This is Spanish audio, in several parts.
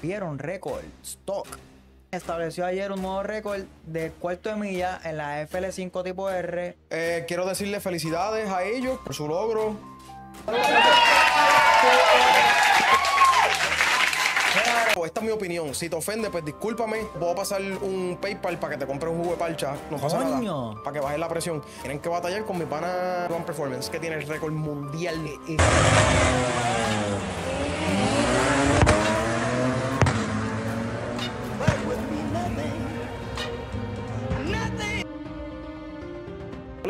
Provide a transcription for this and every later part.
vieron récord. Stock estableció ayer un nuevo récord de cuarto de milla en la FL5 tipo R. Eh, quiero decirle felicidades a ellos por su logro. Esta es mi opinión. Si te ofende, pues discúlpame. voy a pasar un PayPal para que te compre un jugo de parcha. No pasa Para que baje la presión. Tienen que batallar con mi pana One Performance, que tiene el récord mundial. de eh, eh.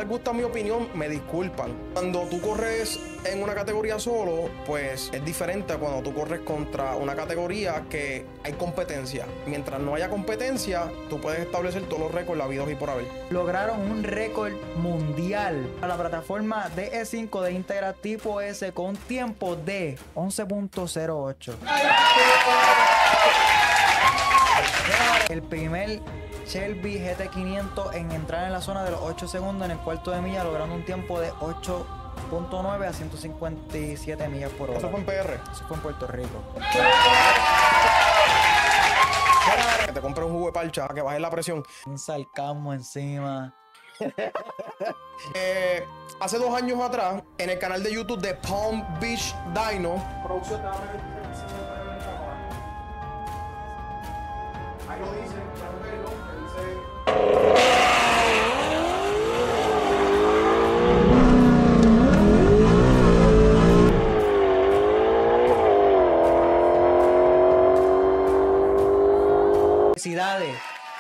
gusta mi opinión, me disculpan. Cuando tú corres en una categoría solo, pues es diferente a cuando tú corres contra una categoría que hay competencia. Mientras no haya competencia, tú puedes establecer todos los récords vida y por haber. Lograron un récord mundial a la plataforma DE5 de e Integra tipo S con tiempo de 11.08. El primer Shelby GT500 en entrar en la zona de los 8 segundos en el cuarto de milla, logrando un tiempo de 8.9 a 157 millas por hora. ¿Eso fue en PR? Eso fue en Puerto Rico. Que te compré un jugo de parcha para que baje la presión. Un salcamo encima. Eh, hace dos años atrás, en el canal de YouTube de Palm Beach Dino. Producción, ahí lo dicen.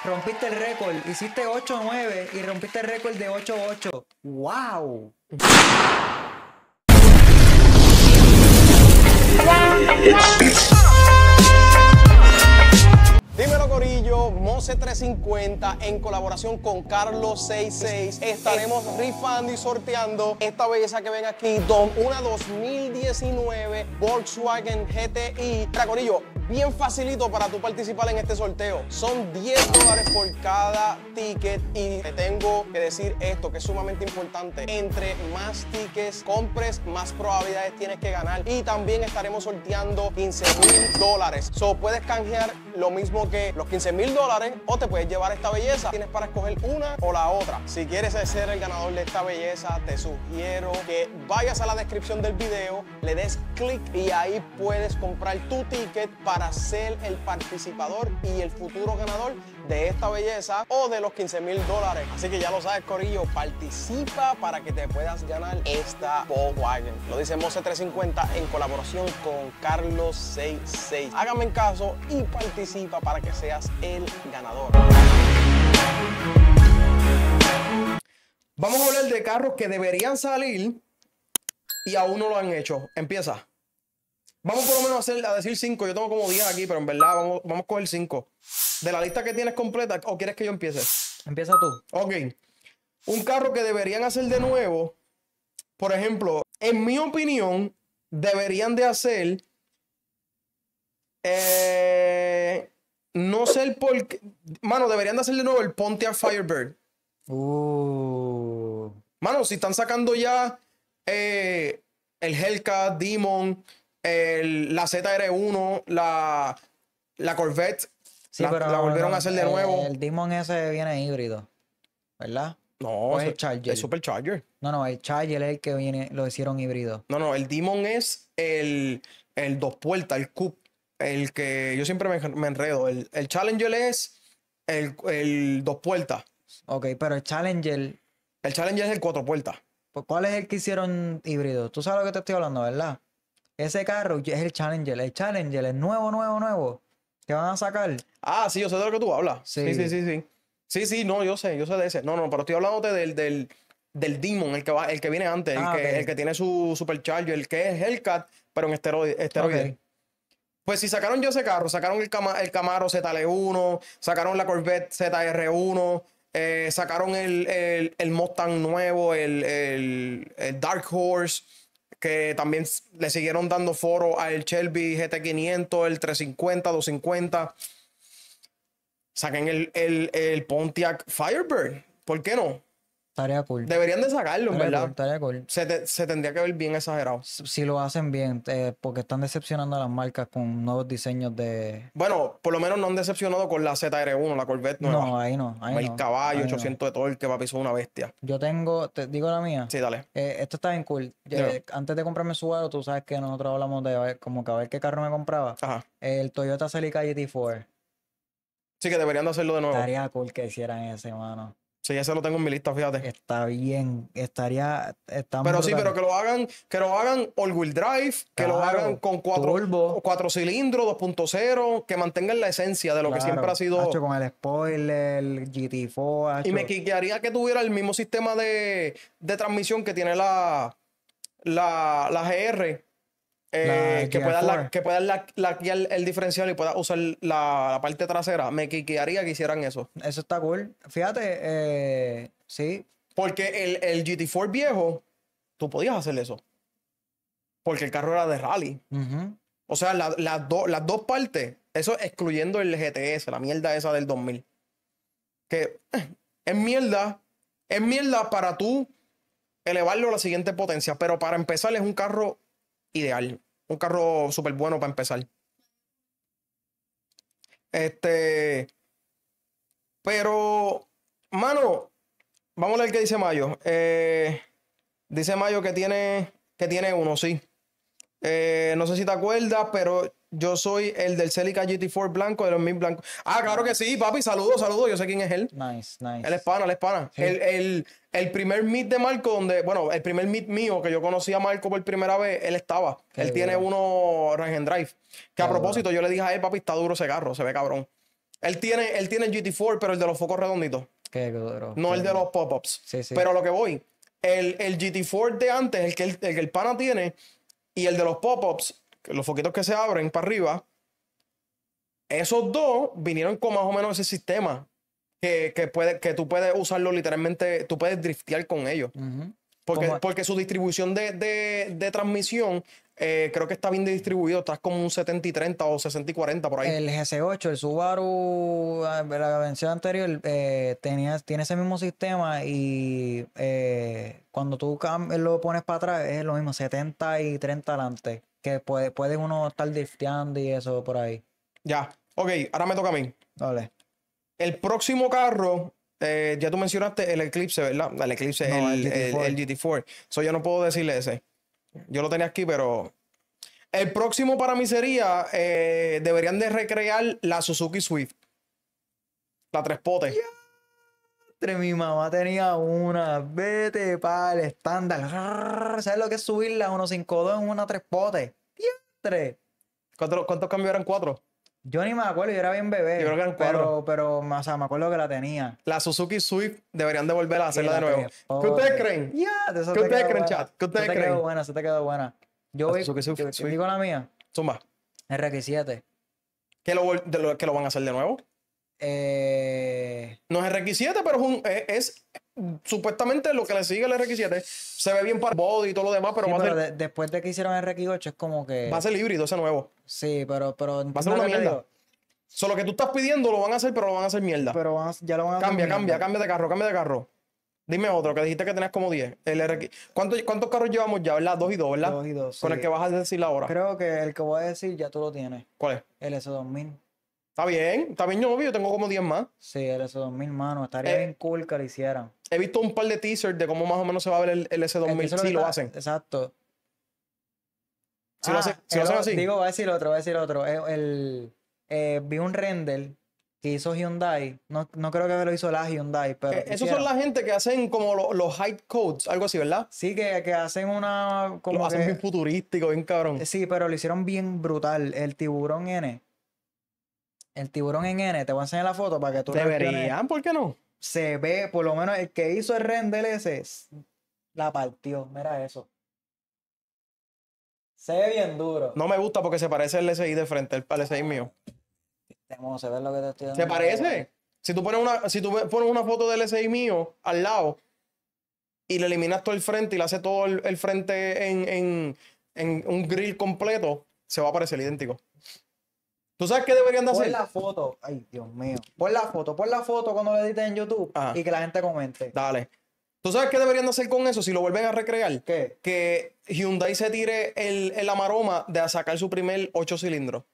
rompiste el récord. Hiciste 8-9 y rompiste el récord de 8-8. ¡Wow! Dímelo Corillo, Mose 350 en colaboración con Carlos 66 estaremos rifando y sorteando esta belleza que ven aquí, Don una 2019 Volkswagen GTI. Mira Corillo, bien facilito para tú participar en este sorteo. Son 10 dólares por cada ticket y te tengo que decir esto que es sumamente importante. Entre más tickets compres, más probabilidades tienes que ganar. Y también estaremos sorteando 15 mil dólares. So, puedes canjear lo mismo que los 15 mil dólares o te puedes llevar esta belleza. Tienes para escoger una o la otra. Si quieres ser el ganador de esta belleza, te sugiero que vayas a la descripción del video, le des clic y ahí puedes comprar tu ticket para ser el participador y el futuro ganador de esta belleza o de los 15 mil dólares. Así que ya lo sabes, Corillo, participa para que te puedas ganar esta Volkswagen. Lo dice Mose 350 en colaboración con Carlos 66. Hágame caso y participa para que seas el ganador. Vamos a hablar de carros que deberían salir y aún no lo han hecho. Empieza. Vamos por lo menos a, hacer, a decir 5. Yo tengo como 10 aquí, pero en verdad vamos, vamos a coger 5. De la lista que tienes completa, ¿o quieres que yo empiece? Empieza tú. Ok. Un carro que deberían hacer de nuevo. Por ejemplo, en mi opinión, deberían de hacer. Eh, no sé el por qué. Mano, deberían de hacer de nuevo el Pontiac Firebird. Uh. Mano, si están sacando ya eh, el Hellcat, Demon la ZR1, la, la Corvette. la, volvieron a hacer de nuevo. El Demon ese viene híbrido, ¿verdad? No, es, el Charger. Supercharger. No, no, el Charger es el que viene, lo hicieron híbrido. No, no, el Demon es el, dos puertas, el Coupe. El que yo siempre me, enredo. El, el, Challenger es el, el dos puertas. Ok, pero el Challenger. El Challenger es el cuatro puertas. ¿Cuál es el que hicieron híbrido? Tú sabes lo que te estoy hablando, ¿verdad? Ese carro es el Challenger. El Challenger el nuevo, nuevo, nuevo. ¿Qué van a sacar. Ah, sí, yo sé de lo que tú hablas. Sí. sí, sí, sí, sí. Sí, no, yo sé, yo sé de ese. No, no, pero estoy hablándote del, del, del Demon, el que, va, el que viene antes, el, ah, que, tiene su Supercharger, el que es Hellcat, pero en esteroide. Pues si sacaron yo ese carro, sacaron el, Camaro ZL1, sacaron la Corvette ZR1, eh, sacaron el, el, Mustang nuevo, el, el Dark Horse que también le siguieron dando foro al Shelby GT500, el 350, 250. Saquen el, el Pontiac Firebird. ¿Por qué no? Tarea cool. Deberían de sacarlo, en verdad. cool. Se, tendría que ver bien exagerado. Si lo hacen bien, eh, porque están decepcionando a las marcas con nuevos diseños de. Bueno, por lo menos no han decepcionado con la ZR1, la Corvette nueva. No, ahí no. Ahí el caballo, 800 de torque, a pisar una bestia. Yo tengo, te digo la mía. Sí, dale. Eh, esto está en cool. Eh, antes de comprarme su auto, tú sabes que nosotros hablamos de como que a ver qué carro me compraba. Ajá. El Toyota Celica GT4. Sí, que deberían de hacerlo de nuevo. Estaría cool que hicieran ese, mano. Sí, se lo tengo en mi lista, fíjate. Está bien, estaría. Está pero sí, pero que lo hagan, que lo hagan all-wheel drive, que lo hagan con cuatro, cuatro cilindros, 2.0, que mantengan la esencia de lo que siempre ha sido. con el spoiler, el GT4. Y me quiquearía que tuviera el mismo sistema de, de transmisión que tiene la, la, la GR, eh, que, puedan la, que el diferencial y pueda usar la, parte trasera. Me quedaría que hicieran eso. Eso está cool. Fíjate, eh, sí. Porque el, el, GT4 viejo, tú podías hacer eso. Porque el carro era de rally. O sea, las dos partes, eso excluyendo el GTS, la mierda esa del 2000. Que eh, es mierda. Es mierda para tú elevarlo a la siguiente potencia. Pero para empezar, es un carro ideal. Un carro súper bueno para empezar. Este. Pero, mano, vamos a ver qué dice Mayo. Eh, dice Mayo que tiene, que tiene uno, sí. Eh, no sé si te acuerdas, pero yo soy el del Celica GT4 blanco, de los mil blancos. Ah, claro que sí, papi, saludos, saludos. Yo sé quién es él. Nice, nice. Él es pana, él es pana. El, el, el, primer meet de Marco, donde, bueno, el primer meet mío que yo conocí a Marco por primera vez, él estaba. él tiene uno Range Drive. Que a propósito, yo le dije a él, papi, está duro ese carro, se ve cabrón. Él tiene, él tiene el GT4, pero el de los focos redonditos. Qué duro. No el de los pop-ups. Sí, sí. Pero lo que voy, el, el GT4 de antes, el que el, el que el pana tiene, y el de los pop-ups, los foquitos que se abren para arriba, esos dos vinieron con más o menos ese sistema que, puede, que tú puedes usarlo literalmente, tú puedes driftear con ellos. porque, porque su distribución de, transmisión eh, creo que está bien distribuido, estás como un 70 y 30 o 60 y 40 por ahí. El GC8, el Subaru, ah, la versión anterior, eh, tiene ese mismo sistema y eh, cuando tú lo pones para atrás es lo mismo, 70 y 30 adelante que puede, uno estar drifteando y eso por ahí. Ya, ok, ahora me toca a mí. Dale. El próximo carro, eh, ya tú mencionaste el Eclipse, ¿verdad? El Eclipse, el, GT4. yo no puedo decirle ese. Yo lo tenía aquí, pero... El próximo para mí sería, eh, deberían de recrear la Suzuki Swift. La tres mi mamá tenía una. Vete para el estándar. ¿Sabes lo que es subirla a 152 en una tres potes? ¿Cuántos, cambios eran cuatro? Yo ni me acuerdo, yo era bien bebé. Yo creo que eran cuatro. Pero, pero o me acuerdo que la tenía. La Suzuki Swift deberían de volver a hacerla de nuevo. ¿Qué ustedes creen? ¿Qué ustedes creen, chat? ¿Qué ustedes creen? Se te quedó buena, se te quedó buena. Yo la Suzuki digo la mía. Zumba. RX7. ¿Qué lo, ¿Que lo van a hacer de nuevo? Eh, no es RX7, pero es, supuestamente lo que le sigue el RX7. Se ve bien para el body y todo lo demás, pero, después de que hicieron el RX8 es como que... Va a ser híbrido ese nuevo. Sí, pero... pero va a ser una mierda. Solo que tú estás pidiendo lo van a hacer, pero lo van a hacer mierda. Pero ya lo van a cambia, Cambia, cambia, de carro, cambia de carro. Dime otro, que dijiste que tenías como 10. El ¿Cuántos carros llevamos ya, verdad? Dos y dos, ¿verdad? Dos Con el que vas a decir ahora. Creo que el que voy a decir ya tú lo tienes. ¿Cuál es? El S2000. Está bien, está bien, yo, yo tengo como 10 más. Sí, el s 2000 mano, Estaría eh, bien cool que lo hicieran. He visto un par de teasers de cómo más o menos se va a ver el, S2000 si lo, hacen. Exacto. Si, lo, ah, lo, hacen así. Digo, voy a decir otro, voy a decir otro. Eh, el, eh, vi un render que hizo Hyundai. No, creo que lo hizo la Hyundai, pero. esos son la gente que hacen como los high codes, algo así, ¿verdad? Sí, que, hacen una. lo hacen bien futurístico, bien cabrón. Sí, pero lo hicieron bien brutal. El tiburón N. El tiburón en N, te voy a enseñar la foto para que tú Deberían, ¿por qué no? Se ve, por lo menos el que hizo el render S, la partió. Mira eso. Se ve bien duro. No me gusta porque se parece el SI de frente, el SI mío. lo que te estoy ¿Se parece? Si tú, pones una, si una foto del SI mío al lado y le eliminas todo el frente y le hace todo el, frente en, en, en, un grill completo, se va a parecer idéntico. ¿Tú sabes qué deberían hacer? Pon la foto. Ay, Dios mío. Pon la foto. Pon la foto cuando lo editen en YouTube ah. y que la gente comente. Dale. ¿Tú sabes qué deberían hacer con eso si lo vuelven a recrear? ¿Qué? Que Hyundai se tire el, el amaroma de sacar su primer ocho cilindros.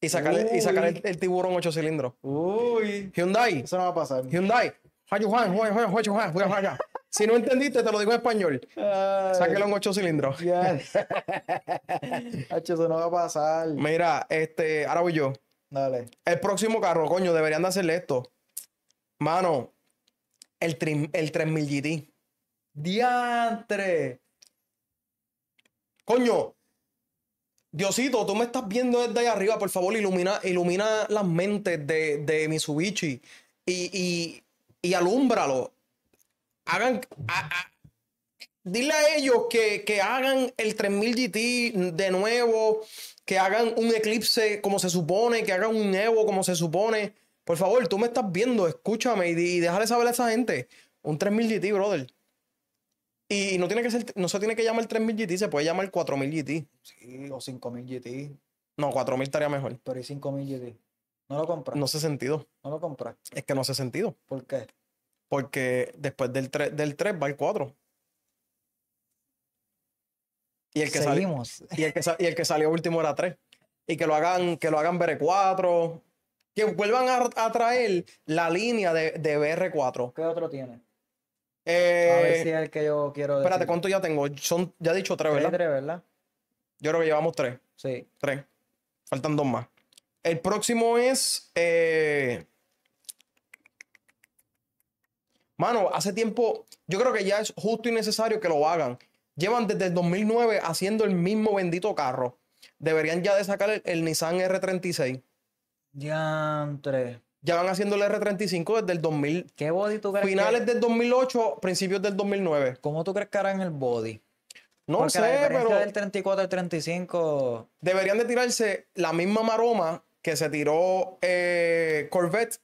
Y sacar, y sacar el, tiburón ocho cilindros. Uy. Hyundai. Eso no va a pasar. Hyundai. Juan, Juan, Juan, Juan, Juan, Juan, Juan, si no entendiste, te lo digo en español. Sáquelo en ocho cilindros. H, eso no va a pasar. Mira, este, ahora voy yo. Dale. El próximo carro, coño, deberían de hacerle esto. Mano, el, trim, el 3000 GT. ¡Diantre! Coño, Diosito, tú me estás viendo desde ahí arriba, por favor, ilumina, ilumina las mentes de, de Mitsubishi y, y, y alúmbralo hagan, dile a ellos que, hagan el 3000 GT de nuevo, que hagan un eclipse como se supone, que hagan un Evo como se supone. Por favor, tú me estás viendo, escúchame y, y déjale saber a esa gente. Un 3000 GT, brother. Y no tiene que ser, no se tiene que llamar 3000 GT, se puede llamar 4000 GT. Sí, o 5000 GT. No, 4000 estaría mejor. Pero y 5000 GT. No lo compras. No hace sentido. No lo compras. Es que no hace sentido. ¿Por qué? Porque después del 3, va el 4. Y el, que salió último era 3. Y que lo hagan, BR4. Que vuelvan a, traer la línea de, BR4. ¿Qué otro tiene? Eh, a ver si es el que yo quiero Espérate, ¿cuánto ya tengo? Son, ya he dicho 3, ¿verdad? ¿verdad? Yo creo que llevamos 3. Sí. 3. Faltan dos más. El próximo es. Eh, Mano, hace tiempo, yo creo que ya es justo y necesario que lo hagan. Llevan desde el 2009 haciendo el mismo bendito carro. Deberían ya de sacar el, Nissan R36. ya entre Ya van haciendo el R35 desde el 2000. ¿Qué body tú crees? Finales del 2008, principios del 2009. ¿Cómo tú crees que harán el body? No Porque sé, pero. del 34 al 35. Deberían de tirarse la misma maroma que se tiró eh, Corvette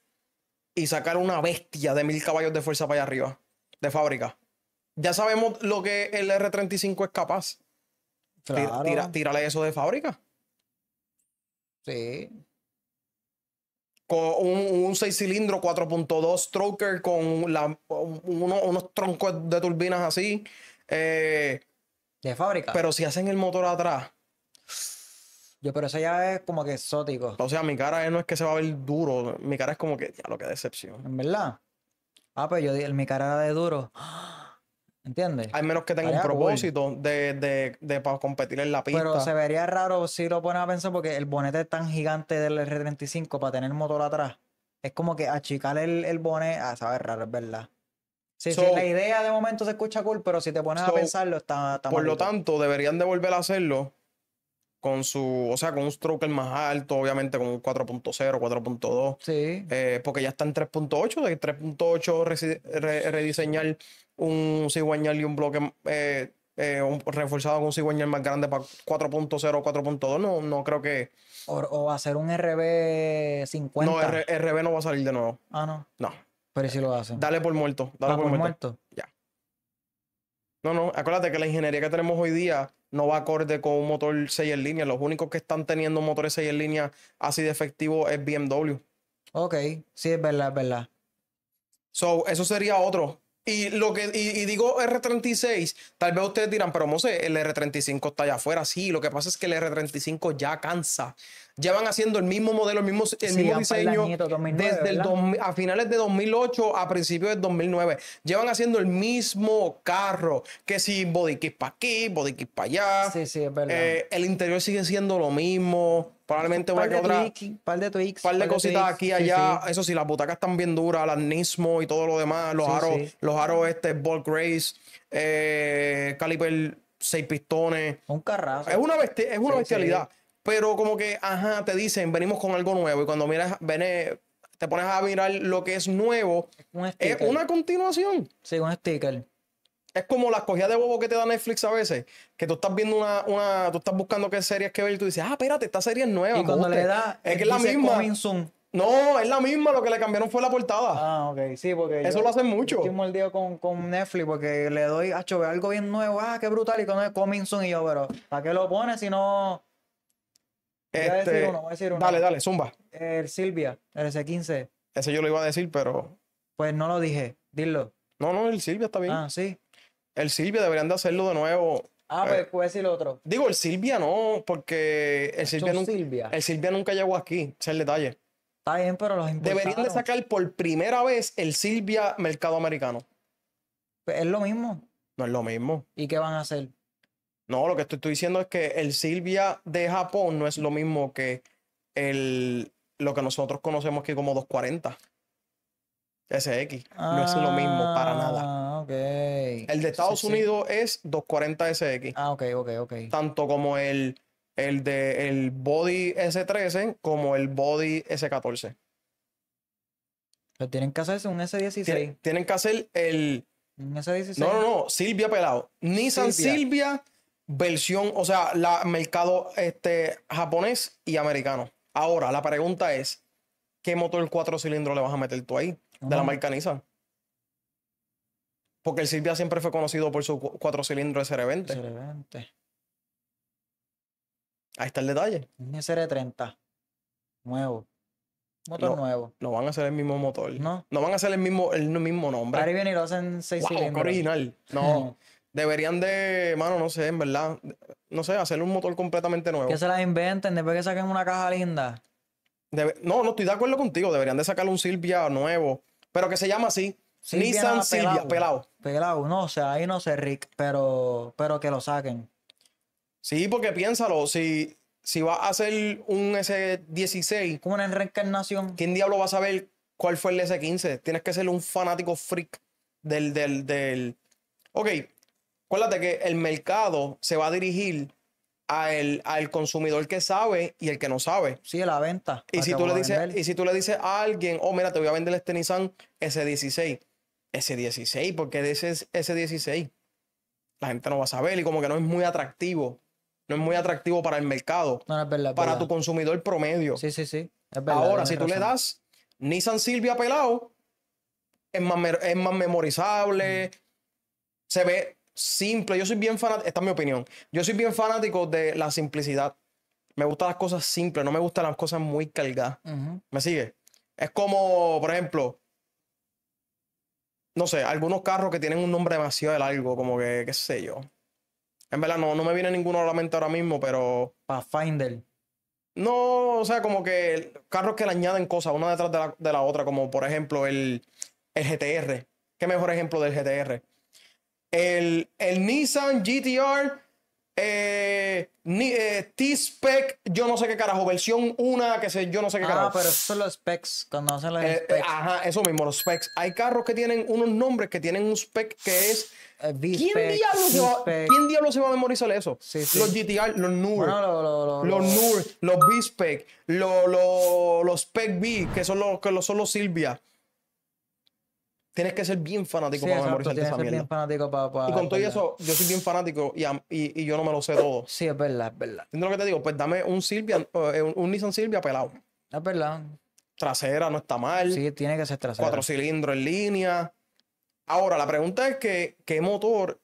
y sacar una bestia de mil caballos de fuerza para allá arriba, de fábrica. Ya sabemos lo que el R35 es capaz. Claro. tírale eso de fábrica. Sí. Con un, un seis cilindro 4.2 stroker con la, unos troncos de turbinas así. Eh, de fábrica. Pero si hacen el motor atrás, yo, pero eso ya es como que exótico. O sea, mi cara no es que se va a ver duro. Mi cara es como que, ya lo que decepción. ¿En verdad? Ah, pero pues yo mi cara es de duro. ¿Entiendes? Al menos que tenga un propósito de, para competir en la pista. Pero se vería raro si lo pones a pensar porque el bonete es tan gigante del R35 para tener motor atrás. Es como que achicar el, el bonete. Ah, sabe raro, es verdad. Sí, la idea de momento se escucha cool, pero si te pones a pensarlo, está, está Por lo tanto, deberían de volver a hacerlo con su, o sea, con un stroker más alto, obviamente con un 4.0, 4.2. Sí. Eh, porque ya está en 3.8, de 3.8 rediseñar un cigüeñal y un bloque eh, eh, reforzado con un cigüeñal más grande para 4.0, 4.2, no, no creo que... O, a hacer un RB 50. No, RB no va a salir de nuevo. Ah, no. No. Pero si lo hacen. Dale por muerto. Dale por, muerto. Ya. No, no, acuérdate que la ingeniería que tenemos hoy día no va acorde con un motor 6 en línea. Los únicos que están teniendo motores 6 en línea así de efectivo es BMW. Ok, sí, es verdad, es verdad. So, eso sería otro. Y lo que y, digo R36, tal vez ustedes dirán, pero sé, el R35 está allá afuera. Sí, lo que pasa es que el R35 ya cansa llevan haciendo el mismo modelo, el mismo, el diseño desde el a finales de 2008 a principios de 2009. Llevan haciendo el mismo carro, que si body para aquí, body para allá. Sí, sí, es verdad. Eh, el interior sigue siendo lo mismo. Probablemente una que otra. par de tweaks. Par de cositas aquí y allá. Eso sí, las butacas están bien duras, las Nismo y todo lo demás. Los aros, los aros este, bolt Grace, eh, Caliper 6 pistones. Un carrazo. Es una, es una bestialidad pero como que, ajá, te dicen, venimos con algo nuevo. Y cuando miras, te pones a mirar lo que es nuevo, un es una continuación. Sí, un sticker. Es como las cogidas de bobo que te da Netflix a veces, que tú estás viendo una, una tú estás buscando qué series que ver y tú dices, ah, espérate, esta serie es nueva. Y cuando le da, es que es la misma. No, es la misma, lo que le cambiaron fue la portada. Ah, ok, sí, porque. Eso lo hacen mucho. Estoy mordido con, con Netflix porque le doy, a algo bien nuevo, ah, qué brutal, y con coming soon, y yo, pero ¿para qué lo pones si no.? Este, dale, dale, zumba. El Silvia, el S15. Ese yo lo iba a decir, pero. Pues no lo dije, dilo. No, no, el Silvia está bien. Ah, sí. El Silvia deberían de hacerlo de nuevo. Ah, pues puede decir otro. Digo, el Silvia no, porque el Silvia nunca, el Silvia nunca llegó aquí, ese es el detalle. Está bien, pero los importaron. Deberían de sacar por primera vez el Silvia mercado americano. Pues, es lo mismo. No es lo mismo. ¿Y qué van a hacer? No, lo que estoy diciendo es que el Silvia de Japón no es lo mismo que el, lo que nosotros conocemos aquí como 240. SX. no es lo mismo para nada. Ah, okay. El de Estados Unidos es 240 SX. Ah, ok, ok, ok. Tanto como el, el de el Body S13 como el Body S14. Pero tienen que hacerse un S16. tienen que hacer el. Un S16. No, no, no. Silvia Pelado. Nissan Silvia versión, o sea, la mercado este, japonés y americano. Ahora, la pregunta es, ¿qué motor cuatro cilindros le vas a meter tú ahí? De la marca Porque el Silvia siempre fue conocido por su cuatro cilindros SR20. SR20. Ahí está el detalle. SR30. Nuevo. Motor nuevo. No van a ser el mismo motor. No. No van a hacer el mismo, el mismo nombre. Ahí viene y seis cilindros. original. No. Deberían de, mano, no sé, en verdad, no sé, hacer un motor completamente nuevo. Que se las inventen, después que saquen una caja linda. no, no estoy de acuerdo contigo, deberían de sacar un Silvia nuevo, pero que se llama así, Nissan Silvia, pelado. Pelado, no, o sea, ahí no sé, Rick, pero, pero que lo saquen. Sí, porque piénsalo, si, si vas a hacer un S16... Como una reencarnación. ¿Quién diablo va a saber cuál fue el S15? Tienes que ser un fanático freak del... del, del... Ok, Acuérdate que el mercado se va a dirigir al, consumidor que sabe y el que no sabe. Sí, la venta. Y si, tú le dices, y si tú le dices a alguien, oh, mira, te voy a vender este Nissan S16. S16, porque de ese S16 la gente no va a saber y como que no es muy atractivo. No es muy atractivo para el mercado. No, es verdad. Para tu consumidor promedio. Sí, sí, sí. Ahora, si tú le das Nissan Silvia pelado, es más, memorizable. Se ve, simple. Yo soy bien fanático, esta es mi opinión. Yo soy bien fanático de la simplicidad. Me gustan las cosas simples, no me gustan las cosas muy cargadas. ¿Me sigue? Es como, por ejemplo, no sé, algunos carros que tienen un nombre demasiado largo, como que, qué sé yo. En verdad, no, no me viene ninguno a la mente ahora mismo, pero. Pathfinder. No, o sea, como que carros que le añaden cosas una detrás de la, otra, como por ejemplo el, el GTR. ¿Qué mejor ejemplo del GTR? el, el Nissan GTR eh, eh, T-Spec, yo no sé qué carajo, versión 1, que sé, yo no sé qué ah, carajo. Ah, pero eso son los specs, hacen los eh, eh, specs. Ajá, eso mismo, los specs. Hay carros que tienen unos nombres que tienen un spec que es. ¿Quién diablo, se va, ¿Quién se va a memorizar eso? Los GTR, los NUR, los NUR, los B-Spec, los, los Spec B, que son los, que son los Silvia tienes que ser bien fanático para memorizar memorizarte esa mierda. Bien fanático para, y con todo eso, yo soy bien fanático y, yo no me lo sé todo. Sí, es verdad, es verdad. ¿Entiendes lo que te digo? Pues dame un Silvia, eh, un, Nissan Silvia pelado. Es verdad. Trasera, no está mal. Sí, tiene que ser trasera. Cuatro cilindros en línea. Ahora, la pregunta es que, ¿qué motor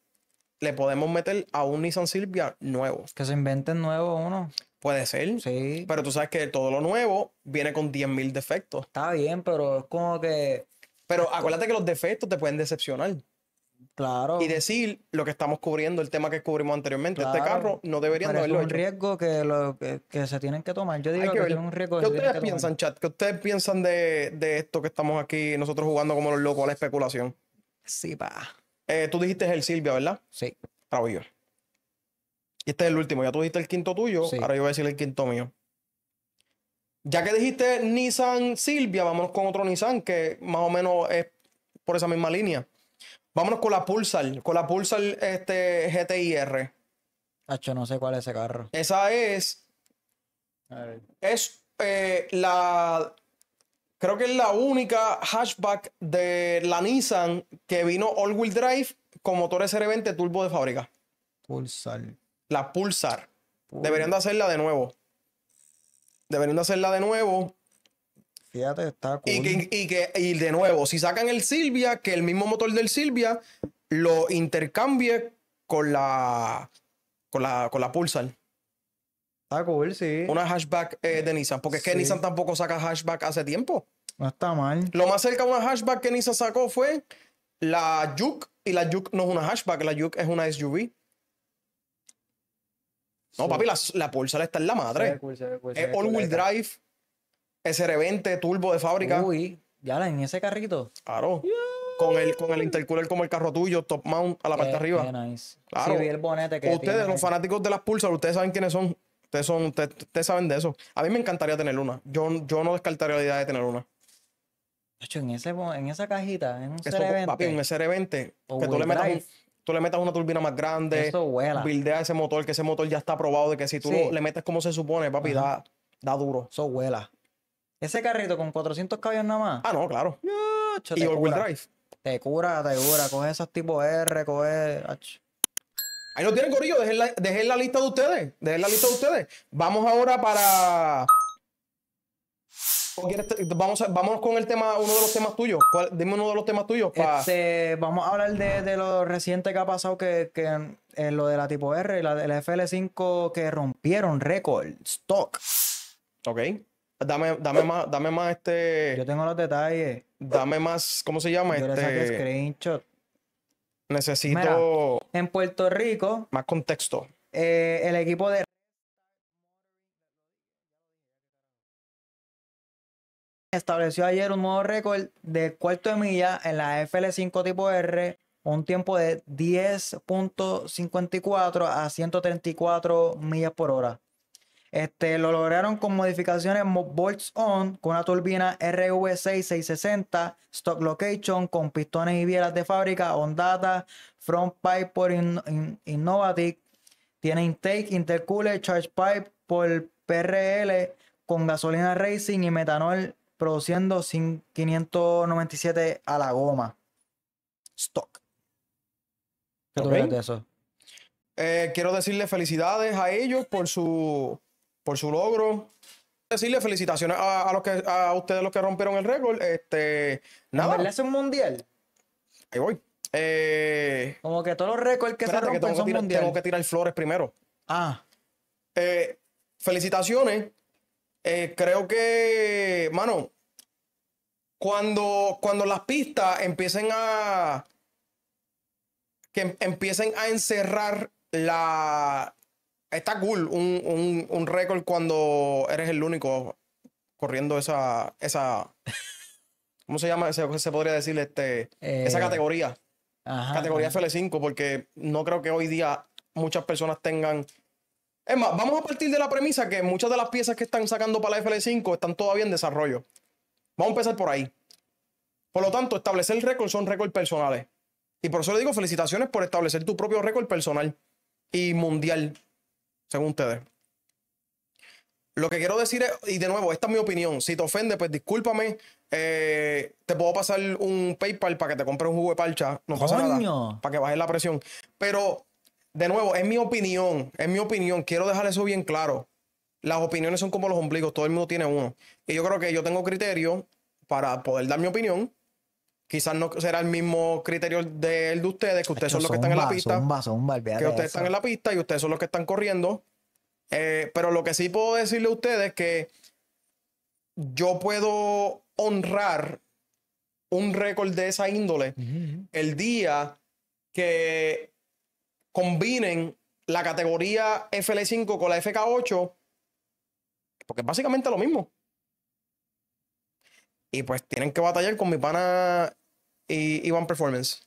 le podemos meter a un Nissan Silvia nuevo? Que se inventen nuevo uno. Puede ser. Sí. Pero tú sabes que todo lo nuevo viene con 10.000 defectos. Está bien, pero es como que pero acuérdate que los defectos te pueden decepcionar. Claro. Y decir lo que estamos cubriendo, el tema que cubrimos anteriormente. Este carro no debería ser haberlo es un riesgo que, que, se tienen que tomar. Yo digo que, un riesgo. ¿Qué ustedes piensan, chat? ¿Qué ustedes piensan de, esto que estamos aquí nosotros jugando como los locos a la especulación? Sí, pa. Eh, tú dijiste el Silvia, ¿verdad? Sí. Bravo, Y este es el último. Ya tú dijiste el quinto tuyo. Ahora yo voy a decir el quinto mío. Ya que dijiste Nissan Silvia, vámonos con otro Nissan que más o menos es por esa misma línea. Vámonos con la Pulsar, con la Pulsar este, GTIR. Hacho, no sé cuál es ese carro. Esa es. Es eh, la. Creo que es la única hatchback de la Nissan que vino all-wheel drive con motores sr 20 turbo de fábrica. Pulsar. La Pulsar. Deberían de hacerla de nuevo deberían a hacerla de nuevo. Fíjate, está cool. Y que, y de nuevo, si sacan el Silvia, que el mismo motor del Silvia lo intercambie con la con la, con la Pulsar. Está cool, sí. Una hatchback eh, de Nissan, porque es que Nissan tampoco saca hashback hace tiempo. No está mal. Lo más cerca de una hashback que Nissan sacó fue la Juke, y la Juke no es una hashback. la Juke es una SUV. No, papi, la, la Pulsar está en la madre. es all-wheel drive, SR20, turbo de fábrica. Uy, ya la en ese carrito. Claro. Con el, con el intercooler como el carro tuyo, top mount a la parte de arriba. Claro. Ustedes, los fanáticos de las Pulsar, ustedes saben quiénes son. Ustedes, son, ustedes, saben de eso. A mí me encantaría tener una. Yo, yo no descartaría la idea de tener una. en, ese, en esa cajita, en un SR20. Papi, un SR20. que tú le metas un, tú le metas una turbina más grande, Eso Buildea ese motor, que ese motor ya está probado de que si tú le metes como se supone, papi, da, da, duro. Eso vuela. Ese carrito con 400 caballos nada más. Ah, no, claro. y all-wheel drive. Te cura, te cura. Coge esos tipos R, coge... Ahí lo tienen, gorillo, la, dejen la lista de ustedes. Dejen la lista de ustedes. Vamos ahora para vamos con el tema, uno de los temas tuyos. dime uno de los temas tuyos. Este, vamos a hablar de, lo reciente que ha pasado, que, que eh, lo de la tipo R y la, FL5 que rompieron récord, stock. Ok. Dame, dame más, este. Yo tengo los detalles. Dame más, ¿cómo se llama? este... screenshot. Necesito. en Puerto Rico. Más contexto. Eh, el equipo de estableció ayer un nuevo récord de cuarto de milla en la FL5 tipo R, un tiempo de 10.54 a 134 millas por hora. Este, lo lograron con modificaciones Bolts On, con una turbina RV6660, Stock Location, con pistones y bielas de fábrica, Ondata, Front Pipe por Innovatic, tiene intake, intercooler, charge pipe por PRL, con gasolina racing y metanol produciendo 597 a la goma. Stock. ¿Qué de eso? Eh, quiero decirle felicidades a ellos por su, por su logro. Decirle felicitaciones a, los que, a ustedes los que rompieron el récord. Este, nada. ¿Le un mundial? Ahí voy. Eh, Como que todos los récords que se rompen son mundiales Tengo que tirar flores primero. Ah. Eh, felicitaciones eh, creo que, mano, cuando, cuando las pistas empiecen a. que em, empiecen a encerrar la. Está cool un, récord cuando eres el único corriendo esa. esa ¿Cómo se llama? Se, podría decir este, esa eh, categoría. categoría FL5, porque no creo que hoy día muchas personas tengan es más, vamos a partir de la premisa que muchas de las piezas que están sacando para la FL5 están todavía en desarrollo. Vamos a empezar por ahí. Por lo tanto, establecer récords son récords personales. Y por eso le digo felicitaciones por establecer tu propio récord personal y mundial, según ustedes. Lo que quiero decir es, y de nuevo, esta es mi opinión. Si te ofende, pues discúlpame. Eh, te puedo pasar un PayPal para que te compre un jugo de parcha. No pasa nada. Para que bajes la presión. Pero de nuevo, es mi opinión, es mi opinión, quiero dejar eso bien claro. Las opiniones son como los ombligos, todo el mundo tiene uno. Y yo creo que yo tengo criterio para poder dar mi opinión. Quizás no será el mismo criterio del de ustedes, que ustedes son los que están en la pista. que ustedes están en la pista y ustedes son los que están corriendo. Eh, pero lo que sí puedo decirle a ustedes es que yo puedo honrar un récord de esa índole el día que combinen la categoría FL5 con la FK8, porque es básicamente lo mismo. Y pues tienen que batallar con mi pana y van Performance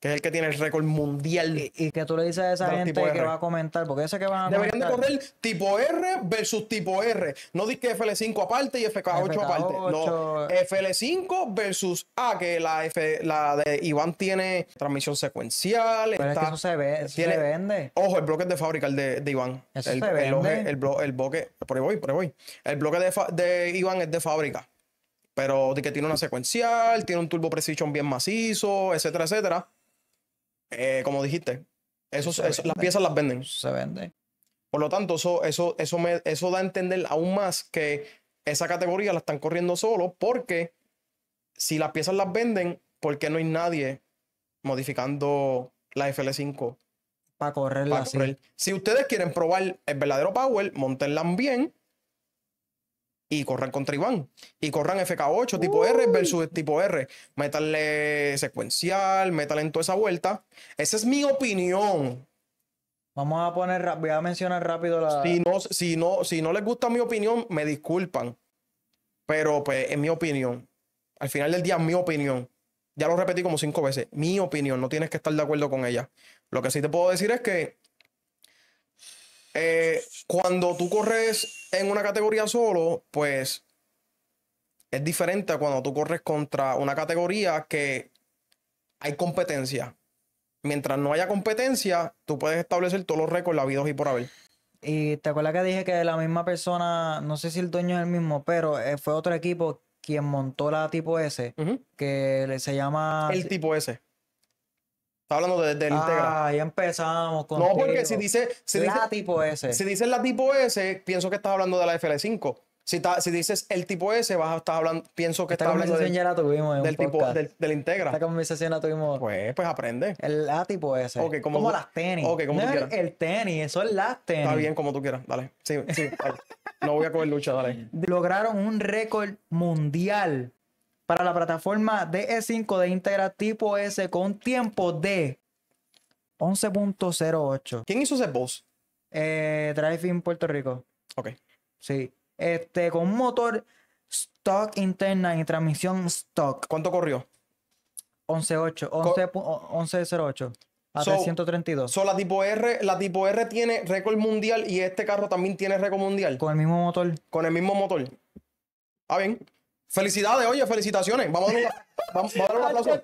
que es el que tiene el récord mundial. Y, que tú le dices a esa gente que va a comentar, porque ese que van a Deberían de correr tipo R versus tipo R. No que FL5 aparte y FK8, aparte. No, FL5 versus A, que la, F, la de Iván tiene transmisión secuencial. Pero está, se, ve, tiene, vende. Ojo, el bloque es de fábrica, el de, Iván. Eso el, se vende. El, bloque, por ahí voy, por ahí voy. El bloque de, de Iván es de fábrica. Pero de que tiene una secuencial, tiene un turbo precision bien macizo, etcétera, etcétera. Eh, como dijiste, las piezas las venden. Se venden. Por lo tanto, eso, eso, eso, me, eso da a entender aún más que esa categoría la están corriendo solo porque si las piezas las venden, ¿por qué no hay nadie modificando la FL5? Para correrla Si ustedes quieren probar el verdadero power, montenla bien y corran contra Iván. Y corran FK8 tipo R versus tipo R. Métanle secuencial, métanle en toda esa vuelta. Esa es mi opinión. Vamos a poner, voy a mencionar rápido la... Si no, si no, si no les gusta mi opinión, me disculpan. Pero pues es mi opinión. Al final del día mi opinión. Ya lo repetí como cinco veces. Mi opinión, no tienes que estar de acuerdo con ella. Lo que sí te puedo decir es que eh, cuando tú corres en una categoría solo, pues es diferente a cuando tú corres contra una categoría que hay competencia. Mientras no haya competencia, tú puedes establecer todos los récords, la vida y por haber. Y te acuerdas que dije que la misma persona, no sé si el dueño es el mismo, pero eh, fue otro equipo quien montó la tipo S, que se llama... El tipo S. Está hablando de, del Integra. Ah, ya empezamos con. No, porque si dice. Si la tipo S. Si dices la tipo S, pienso que estás hablando de la FL5. Si, si dices el tipo S, vas a estar hablando. Pienso que estás hablando. Del, ya la tuvimos del un tipo. Del, del, Integra. Esta conversación la tuvimos. Pues, pues aprende. El la tipo S. Okay, como, como las tenis. Ok, como tú quieras. El tenis, eso es las tenis. Está bien, como tú quieras. Dale. Sí, sí. No voy a coger lucha, dale. Lograron un récord mundial para la plataforma DE5 de Integra tipo S con tiempo de 11.08. ¿Quién hizo ese boss? Drive eh, Driving Puerto Rico. Ok. Sí. Este, con motor stock interna y transmisión stock. ¿Cuánto corrió? 11.8. 11.08. A 332. So la tipo R, la tipo R tiene récord mundial y este carro también tiene récord mundial. Con el mismo motor. Con el mismo motor. Ah, bien. Felicidades, oye, felicitaciones. Vamos a dar un, vamos, vamos a aplauso.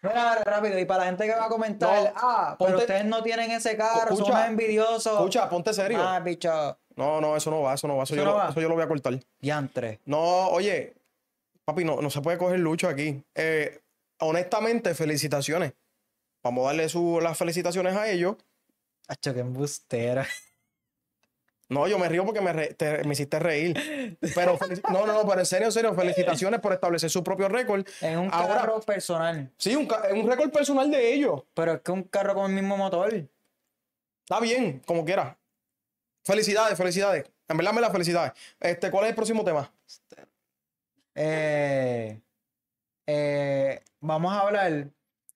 rápido, y para la gente que va a comentar, ah, pero ustedes no tienen ese carro, ¡Son son envidiosos. Escucha, ponte serio. Ah, bicho. No, no, eso no va, eso no va. Eso, yo, lo, Eso yo lo voy a cortar. Diantre. No, oye, papi, no, no se puede coger lucho aquí. Eh, honestamente, felicitaciones. Vamos a darle las felicitaciones a ellos. Acho qué embustera. No, yo me río porque me, hiciste reír. Pero no, no, no, pero en serio, en serio, felicitaciones por establecer su propio récord. Es un carro personal. Sí, un, un récord personal de ellos. Pero es que un carro con el mismo motor. Está bien, como quiera. Felicidades, felicidades. En verdad me las felicidades. Este, ¿cuál es el próximo tema? Eh, eh, vamos a hablar.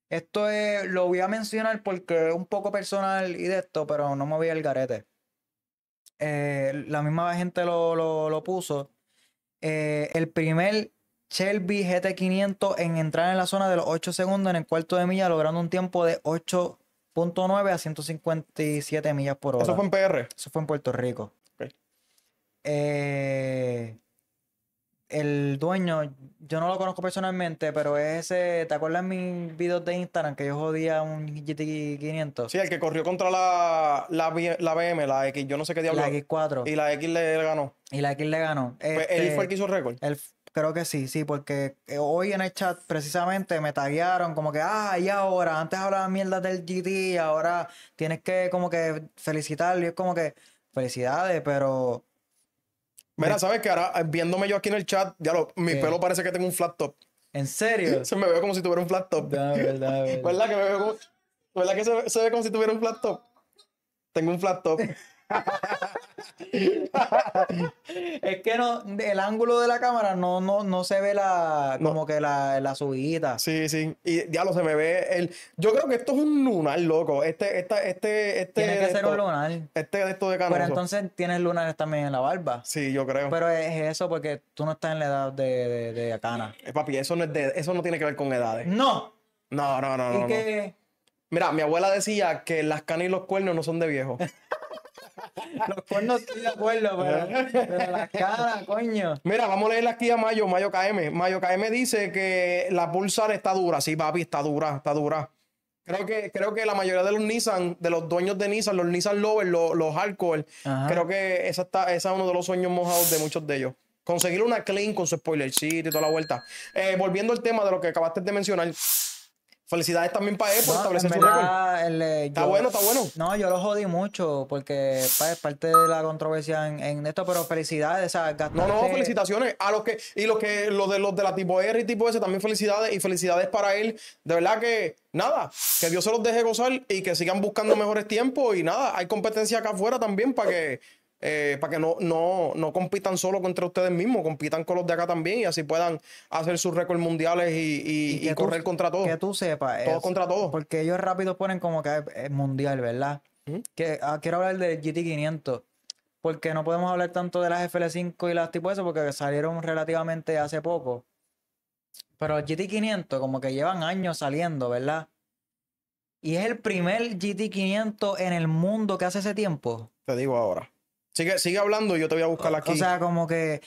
Esto es, lo voy a mencionar porque es un poco personal y de esto, pero no me voy al garete. Eh, la misma gente lo, puso, eh, el primer Shelby GT500 en entrar en la zona de los 8 segundos en el cuarto de milla, logrando un tiempo de 8.9 a 157 millas por hora. ¿Eso fue en PR? Eso fue en Puerto Rico. Eh, el dueño, yo no lo conozco personalmente, pero es ese. ¿Te acuerdas mis videos de Instagram que yo jodía un GT500? Sí, el que corrió contra la, la, BM, la X, yo no sé qué diablo. La X4. Y la X le, ganó. Y la X le ganó. Pues, él este, fue el que hizo récord. creo que sí, sí, porque eh, hoy en el chat precisamente me taguearon como que, ah, y ahora, antes hablaba mierda del GT, ahora tienes que como que felicitarlo. Y es como que, felicidades, pero Mira, ¿sabes qué? Ahora, eh, viéndome yo aquí en el chat, ya lo, mi pelo parece que tengo un flat top. ¿En serio? Se me ve como si tuviera un flat top. verdad, verdad. ¿Verdad que me veo como, ¿Verdad que se, se ve como si tuviera un flat top? Tengo un flat top. es que no, el ángulo de la cámara no, no, no se ve la como que la, subida. Sí, sí. Y ya se me ve el. Yo creo que esto es un lunar, loco. Este, esta, este, este. Tiene que ser un lunar. Este de esto de canoso. Pero entonces tienes lunares también en la barba. Sí, yo creo. Pero es eso porque tú no estás en la edad de, de, cana. Eh, papi, eso no es de, eso no tiene que ver con edades. No. No, no, no, Mira, mi abuela decía que las canas y los cuernos no son de viejo. Los cuernos estoy de acuerdo, pero, coño. Mira, vamos a leerle aquí a Mayo, Mayo KM. Mayo KM dice que la Pulsar está dura. Sí, papi, está dura, está dura. Creo que, creo que la mayoría de los Nissan, de los dueños de Nissan, los Nissan Lovers, los, los hardcore, creo que esa, está, esa es uno de los sueños mojados de muchos de ellos. Conseguir una clean con su spoiler sí, y toda la vuelta. Eh, volviendo al tema de lo que acabaste de mencionar, Felicidades también para él por establecer su eh, está bueno, está bueno. No, yo lo jodí mucho porque es parte de la controversia en, esto, pero felicidades. no, no, felicitaciones a los que. Y los que los de los de la tipo R y tipo S también felicidades. Y felicidades para él. De verdad que nada, que Dios se los deje gozar y que sigan buscando mejores tiempos. Y nada, hay competencia acá afuera también para que eh, para que no, no, compitan solo contra ustedes mismos, compitan con los de acá también y así puedan hacer sus récords mundiales y, correr contra todos. Que tú sepas. Todos contra todos. Porque ellos rápido ponen como que es mundial, ¿verdad? Que, ah, quiero hablar del GT500 porque no podemos hablar tanto de las FL5 y las tipo eso porque salieron relativamente hace poco. Pero el GT500 como que llevan años saliendo, ¿verdad? Y es el primer GT500 en el mundo que hace ese tiempo. Te digo ahora. Sigue, hablando y yo te voy a buscar aquí. O sea, como que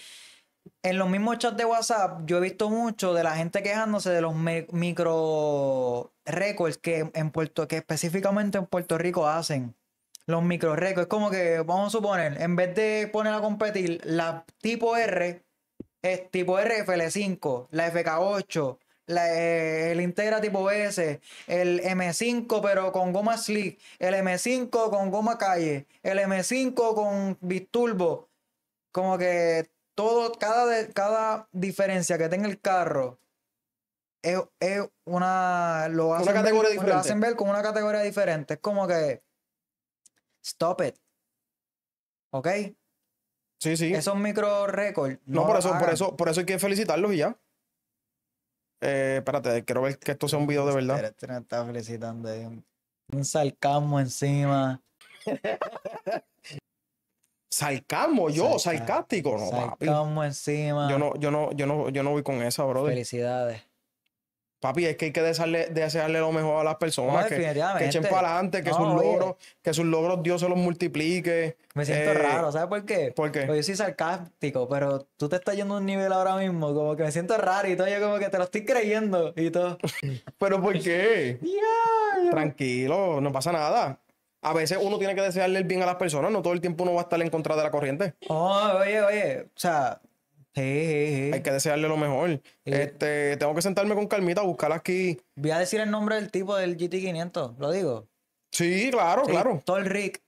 en los mismos chats de WhatsApp yo he visto mucho de la gente quejándose de los micro récords que en Puerto que específicamente en Puerto Rico hacen. Los micro récords, como que vamos a suponer, en vez de poner a competir la tipo R es tipo RFL5, la FK8, eh, el Integra tipo S, el M5 pero con goma slick, el M5 con goma calle, el M5 con bisturbo. Como que todo, cada, cada diferencia que tenga el carro es, una. Lo hacen, ver, como una categoría diferente. Es como que. Stop it. ¿Ok? Sí, sí. Esos micro récords. No, por, eso, por eso, por eso hay que felicitarlos y ya. Eh, espérate, quiero ver que esto sea un video de verdad. Este un, sarcasmo encima. Salcamo yo, sarcástico, no. encima. Yo no, yo no, yo no, yo no voy con esa, brother. Felicidades. Papi, es que hay que desearle, desearle lo mejor a las personas, que, echen para adelante, que sus logros, que sus logros Dios se los multiplique. Me siento eh, raro, ¿sabes por qué? ¿Por qué? Porque yo soy sarcástico, pero tú te estás yendo a un nivel ahora mismo, como que me siento raro y todo, yo como que te lo estoy creyendo y todo. ¿Pero por qué? Tranquilo, no pasa nada. A veces uno tiene que desearle el bien a las personas, no todo el tiempo uno va a estar en contra de la corriente. Oh, oye, oye, o sea, Sí, sí, sí. Hay que desearle lo mejor. Este, tengo que sentarme con calmita a buscar aquí. Voy a decir el nombre del tipo del GT500, lo digo. Sí, claro, claro claro. el Rick.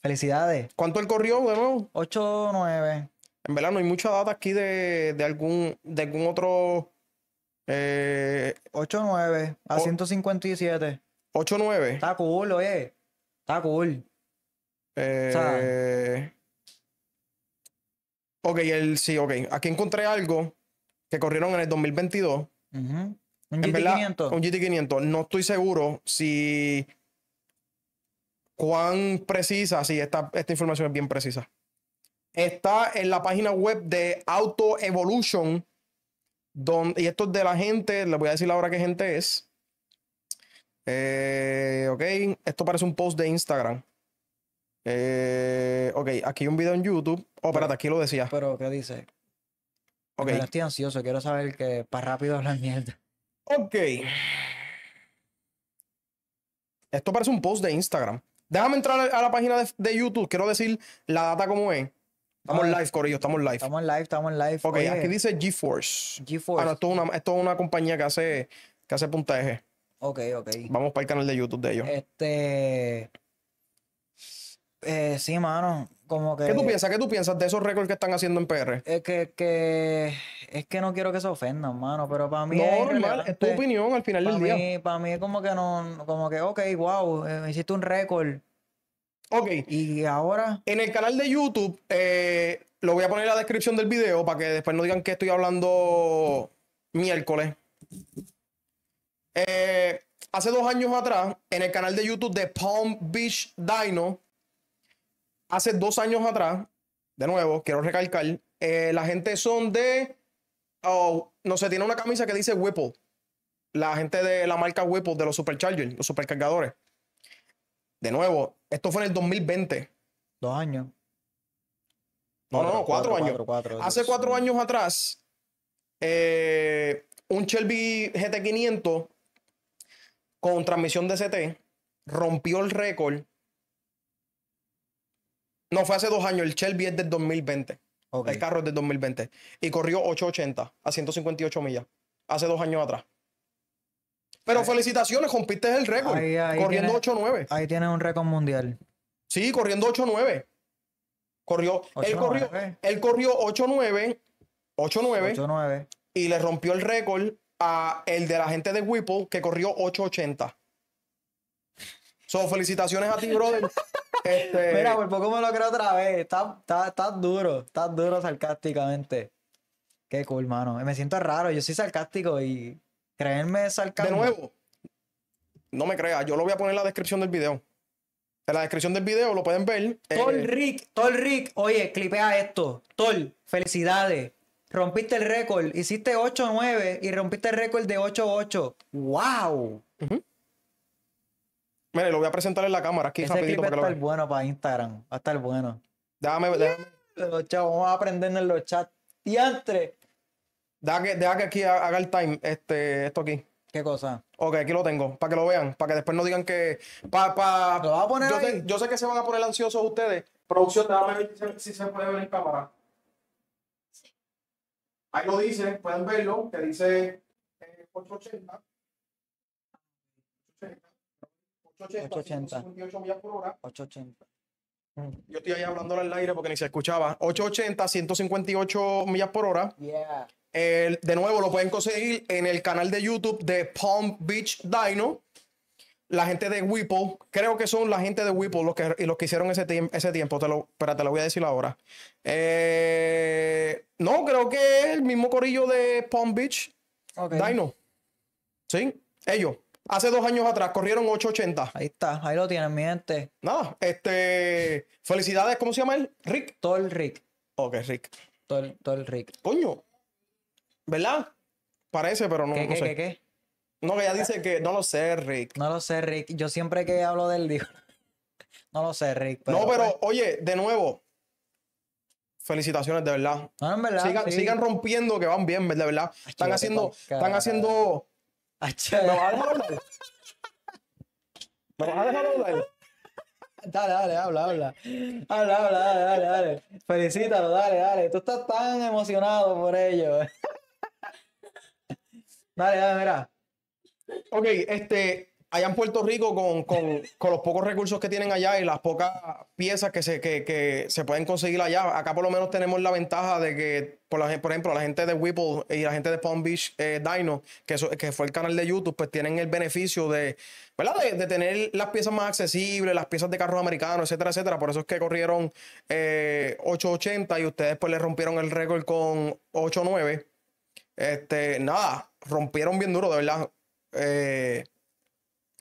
Felicidades. ¿Cuánto él corrió, de nuevo? 8-9. En verdad, no hay mucha data aquí de, algún, de algún otro. Eh, 8-9 a 157. 8-9. Está cool, oye. Está cool. Eh, o sea, Ok, el, sí, ok. Aquí encontré algo que corrieron en el 2022. Un GT500. No estoy seguro si. cuán precisa, si esta, esta información es bien precisa. Está en la página web de Auto Evolution. Donde, y esto es de la gente, les voy a decir ahora qué gente es. Eh, ok, esto parece un post de Instagram. Eh, ok, aquí hay un video en YouTube. Oh, espérate, aquí lo decía. Pero, ¿qué dice? Ok. estoy ansioso, quiero saber que para rápido hablar mierda. Ok. Esto parece un post de Instagram. Déjame entrar a la página de, YouTube. Quiero decir la data como es. Estamos en ah. live, Corillo, estamos live. Estamos live, estamos live. Ok, aquí dice GeForce. GeForce. Ah, esto, es una, esto es una compañía que hace, que hace puntaje. Ok, ok. Vamos para el canal de YouTube de ellos. Este. Eh, sí, mano. Como que. ¿Qué tú piensas? ¿Qué tú piensas de esos récords que están haciendo en PR? Es que, que es que no quiero que se ofendan, mano. Pero para mí. es normal, es tu opinión al final del día. para mí es como que no, como que, ok, wow, eh, hiciste un récord. Ok. Y ahora. En el canal de YouTube, eh, lo voy a poner en la descripción del video para que después no digan que estoy hablando miércoles. Eh, hace dos años atrás, en el canal de YouTube de Palm Beach Dino, hace dos años atrás, de nuevo, quiero recalcar, eh, la gente son de, oh, no sé, tiene una camisa que dice Whipple. La gente de la marca Whipple, de los Superchargers, los supercargadores. De nuevo, esto fue en el 2020. Dos años. No, no, cuatro, años. hace cuatro años atrás, eh, un Shelby GT500 con transmisión DCT rompió el récord no, fue hace dos años. El Shelby es del 2020. El carro es del 2020. Y corrió 880 a 158 millas. Hace dos años atrás. Pero felicitaciones, compiste el récord. corriendo 8.9. Ahí tienes un récord mundial. Sí, corriendo 8.9. Corrió, él corrió, él corrió 8 y le rompió el récord a el de la gente de Whipple que corrió 8.80. So, felicitaciones a ti, brother. Este, Mira, por poco me lo creo otra vez. Estás está, duro, estás duro sarcásticamente. Qué cool, mano. Me siento raro, yo soy sarcástico y creerme sarcástico. De nuevo, no me creas, yo lo voy a poner en la descripción del video. En la descripción del video lo pueden ver. Eh, Tol Rick, Tol Rick, oye, clipea esto. Tol, felicidades. Rompiste el récord, hiciste 8-9 y rompiste el récord de 8-8. ¡Wow! Mire, lo voy a presentar en la cámara aquí clip va a estar bueno para Instagram. Va a estar bueno. Déjame, vamos a aprender en los chats. ¡Diantre! Deja que, deja que aquí haga el time, este, esto aquí. ¿Qué cosa? Ok, aquí lo tengo, para que lo vean, para que después no digan que... Pa, pa, vas a poner yo, Sé, que se van a poner ansiosos ustedes. Producción, déjame ver si se puede ver en cámara. Ahí lo dice, pueden verlo, que dice eh, 880. 880. Yo estoy ahí hablando al aire porque ni se escuchaba. 880, 158 millas por hora. de nuevo, lo pueden conseguir en el canal de YouTube de Palm Beach Dino. La gente de Whipple, creo que son la gente de Whipple los que, los que hicieron ese, ese tiempo. Te lo, te lo voy a decir ahora. Eh, no, creo que es el mismo corillo de Palm Beach Dino. ¿Sí? Ellos. Hace dos años atrás corrieron 880. Ahí está, ahí lo tienen, mi gente. Nada, este. Felicidades, ¿cómo se llama él? Rick. Tol Rick. Ok, Rick. Tol, Rick. Coño. ¿Verdad? Parece, pero no, ¿Qué, no qué, ¿Qué, qué? No, que ella dice que no lo sé, Rick. No lo sé, Rick. Yo siempre que hablo de él digo. No lo sé, Rick. no, pero pues oye, de nuevo. Felicitaciones, de verdad. No, en verdad. Sigan, rompiendo que van bien, de verdad. están haciendo, están haciendo Achá. vas a dejar hablar? ¿Me vas a dejar hablar? Dale, dale, habla, habla. Habla, habla, dale, dale, dale. Felicítalo, dale, dale. Tú estás tan emocionado por ello. dale, dale, mira. Ok, este, allá en Puerto Rico, con, los pocos recursos que tienen allá y las pocas piezas que se, se pueden conseguir allá, acá por lo menos tenemos la ventaja de que, por, la, por ejemplo, la gente de Whipple y la gente de Palm Beach eh, Dino, que, que fue el canal de YouTube, pues tienen el beneficio de, De, tener las piezas más accesibles, las piezas de carros americanos, etcétera, etcétera. Por eso es que corrieron 880 eh, y ustedes pues le rompieron el récord con 89. Este, nada, rompieron bien duro, de verdad. Eh,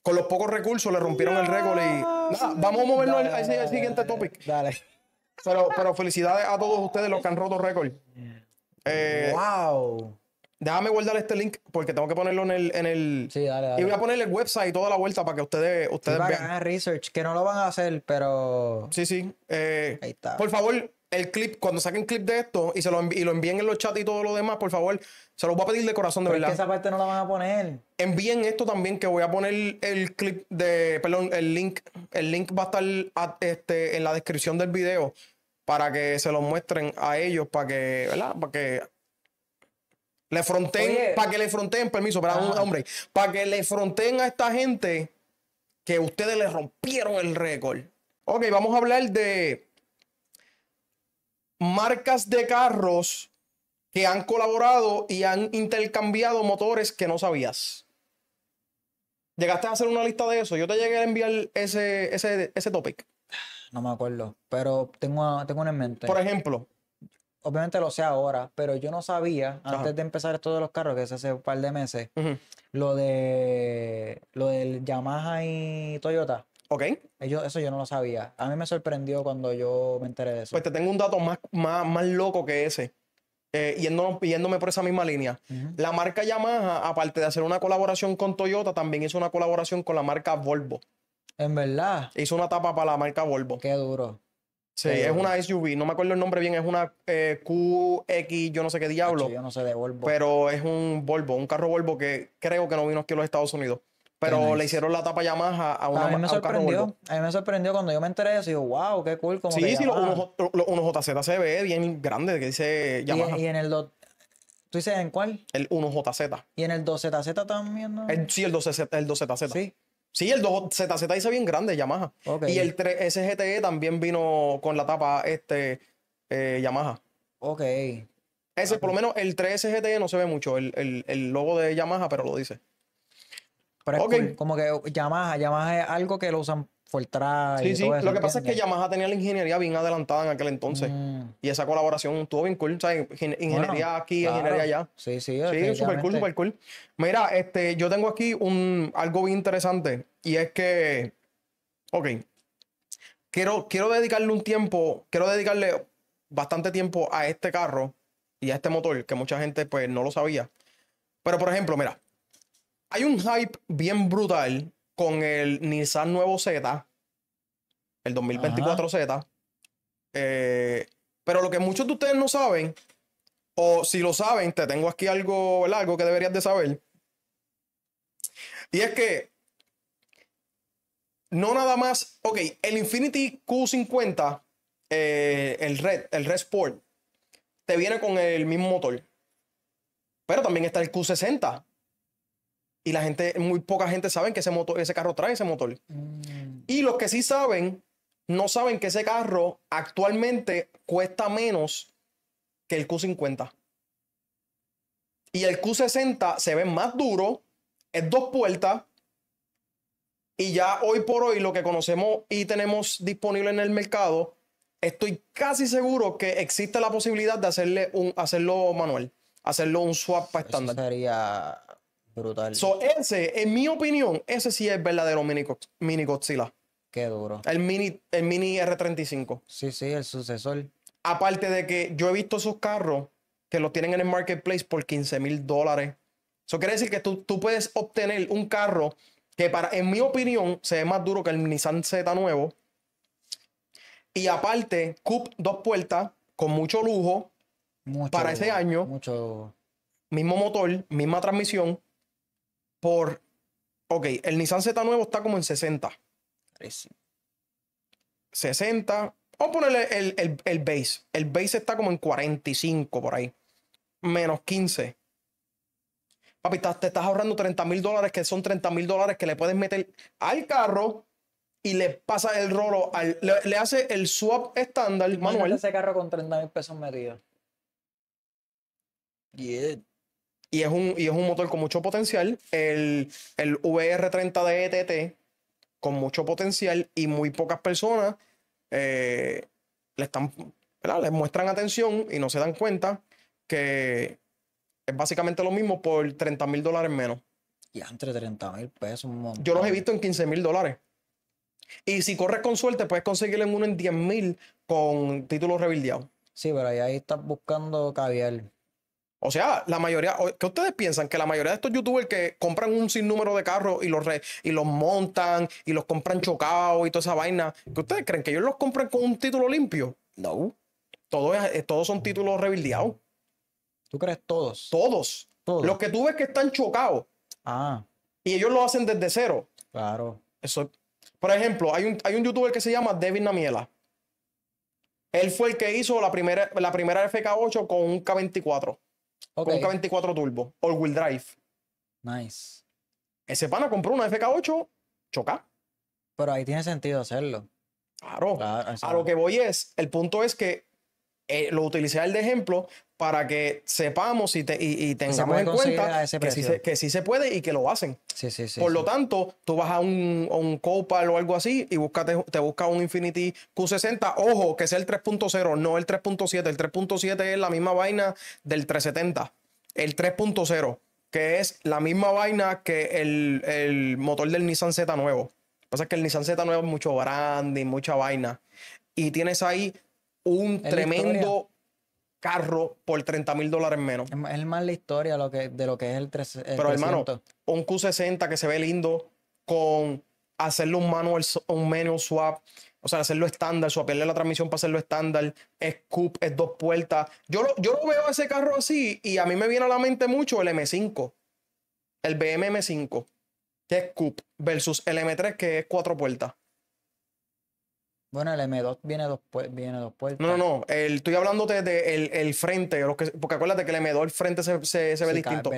con los pocos recursos le rompieron el récord y nada, vamos a movernos al, siguiente topic. Dale. Pero, felicidades a todos ustedes los que han roto récord. Eh, wow. Déjame guardar este link porque tengo que ponerlo en el. sí, dale, dale. Y voy a poner el website y toda la vuelta para que ustedes, ustedes para Que hagan research, que no lo van a hacer, pero. Sí, sí. Eh, Ahí está. Por favor, el clip, cuando saquen clip de esto y, se lo, envíen en los chats y todo lo demás, por favor, se los voy a pedir de corazón, de verdad. Es que esa parte no la van a poner. Envíen esto también, que voy a poner el clip de, perdón, el link, el link va a estar este, en la descripción del video para que se lo muestren a ellos, para que, ¿verdad? Para que le fronten, para que le fronten, permiso, para un hombre, para que le fronten a esta gente que ustedes le rompieron el récord. Ok, vamos a hablar de marcas de carros que han colaborado y han intercambiado motores que no sabías. ¿Llegaste a hacer una lista de eso? Yo te llegué a enviar ese, ese, topic. No me acuerdo, pero tengo, tengo en mente. Por ejemplo. Obviamente lo sé ahora, pero yo no sabía, antes de empezar esto de los carros, que es hace un par de meses, lo de lo del Yamaha y Toyota. Ok. eso yo no lo sabía. A mí me sorprendió cuando yo me enteré de eso. Pues te tengo un dato más, loco que ese. Eh, yéndome por esa misma línea. La marca Yamaha, aparte de hacer una colaboración con Toyota, también hizo una colaboración con la marca Volvo. En verdad. Hizo una tapa para la marca Volvo. Qué duro. Sí, es una SUV, no me acuerdo el nombre bien, es una eh, QX, yo no sé qué diablo. yo no sé de Volvo. Pero es un Volvo, un carro Volvo que creo que no vino aquí a los Estados Unidos. Pero le hicieron la tapa Yamaha a una A mí me sorprendió. A, mí me sorprendió cuando yo me enteré y Digo, wow, qué cool. sí, sí, los uno JZ se ve bien grande que dice Yamaha. Y, en el. 2. ¿Tú dices en cuál? El 1JZ. ¿Y en el 2ZZ también? No? sí, el 2ZZ. El 2 Sí. el 2ZZ dice bien grande Yamaha. Y el 3 SGTE e también vino con la tapa este, eh, Yamaha. Ok. Ese, por lo ah. menos el 3 SGTE no se ve mucho, el logo de Yamaha, pero lo dice. Pero es como que Yamaha, Yamaha es algo que lo usan Fortra. Sí, sí. lo que pasa es que Yamaha tenía la ingeniería bien adelantada en aquel entonces. Mm. Y esa colaboración estuvo bien cool. ¿sabes? Ingeniería aquí, ingeniería allá. Sí, sí. Sí, súper cool, súper cool. Mira, este, yo tengo aquí un, algo bien interesante. Y es que. Ok. Quiero, quiero dedicarle un tiempo. Quiero dedicarle bastante tiempo a este carro y a este motor, que mucha gente pues no lo sabía. Pero, por ejemplo, mira hay un hype bien brutal con el Nissan nuevo Z, el 2024 Z. Eh, pero lo que muchos de ustedes no saben, o si lo saben, te tengo aquí algo, algo que deberías de saber. Y es que no nada más, ok, el Infinity Q50, eh, el Red, el Red Sport, te viene con el mismo motor. Pero también está el Q60, y la gente, muy poca gente sabe que ese, motor, ese carro trae ese motor. Mm. Y los que sí saben, no saben que ese carro actualmente cuesta menos que el Q50. Y el Q60 se ve más duro, es dos puertas. Y ya hoy por hoy lo que conocemos y tenemos disponible en el mercado, estoy casi seguro que existe la posibilidad de hacerle un, hacerlo manual, hacerlo un swap para estándar. Brutal. ese, en mi opinión, ese sí es verdadero mini, Godzilla. Qué duro. El mini, el mini R35. Sí, sí, el sucesor. Aparte de que yo he visto esos carros que los tienen en el marketplace por 15 mil dólares. Eso quiere decir que tú, puedes obtener un carro que, para, en mi opinión, se ve más duro que el Nissan Z nuevo. Y aparte, Cup dos puertas, con mucho lujo, para ese año. Mucho. Mismo motor, misma transmisión por. Ok, el Nissan Z nuevo está como en 60. 60. Vamos a ponerle el, el, base. El base está como en 45 por ahí. Menos 15. Papi, te estás ahorrando 30 mil dólares, que son 30 mil dólares que le puedes meter al carro y le pasa el rolo, le, hace el swap estándar, Manuel. ese carro con 30 mil pesos metido. Yeah y es un, y es un motor con mucho potencial. El, VR30 de ETT con mucho potencial y muy pocas personas eh, le están, les muestran atención y no se dan cuenta que es básicamente lo mismo por 30 mil dólares menos. Y entre 30 mil pesos, un montón. Yo los he visto en 15 mil dólares. Y si corres con suerte, puedes conseguirle uno en 10 mil con títulos rebildeados. Sí, pero ahí, ahí estás buscando caviar. O sea, la mayoría, ¿qué ustedes piensan? Que la mayoría de estos youtubers que compran un sinnúmero de carros y los, y los montan y los compran chocados y toda esa vaina, ¿qué ustedes creen? ¿Que ellos los compran con un título limpio? No. Todos, eh, todos son títulos rebildeados. ¿Tú crees todos? Todos. Los que tú ves que están chocados. Ah. Y ellos lo hacen desde cero. Claro. Eso, por ejemplo, hay un, hay un youtuber que se llama Devin Namiela. Él fue el que hizo la primera, la primera FK8 con un K24. Con K24 Turbo, all-wheel drive. Nice. Ese pana compró una FK8 choca. Pero ahí tiene sentido hacerlo. claro a lo que voy es, el punto es que eh, lo utilicé de ejemplo para que sepamos y, tengamos en cuenta que sí, se, puede y que lo hacen. Sí, sí, Por lo tanto, tú vas a un, Copal o algo así y te busca un Infinity Q60. Ojo, que es el 3.0, no el 3.7. El 3.7 es la misma vaina del 370. El 3.0, que es la misma vaina que el, motor del Nissan Z nuevo. Lo que pasa es que el Nissan Z nuevo es mucho y mucha vaina. Y tienes ahí un tremendo carro por 30 mil dólares menos. Es más la historia de lo que es el 300. Pero hermano, un Q60 que se ve lindo con hacerlo un manual, un manual swap, o sea, hacerlo estándar, swapearle la transmisión para hacerlo estándar, es coupe, es dos puertas. Yo lo, yo lo veo ese carro así y a mí me viene a la mente mucho el M5, el BM M5, que es coupe, versus el M3 que es cuatro puertas. Bueno, el M2 viene dos, viene dos puertas. No, no, no. estoy hablándote del de el frente. que, porque acuérdate que el M2, el frente se, ve distinto.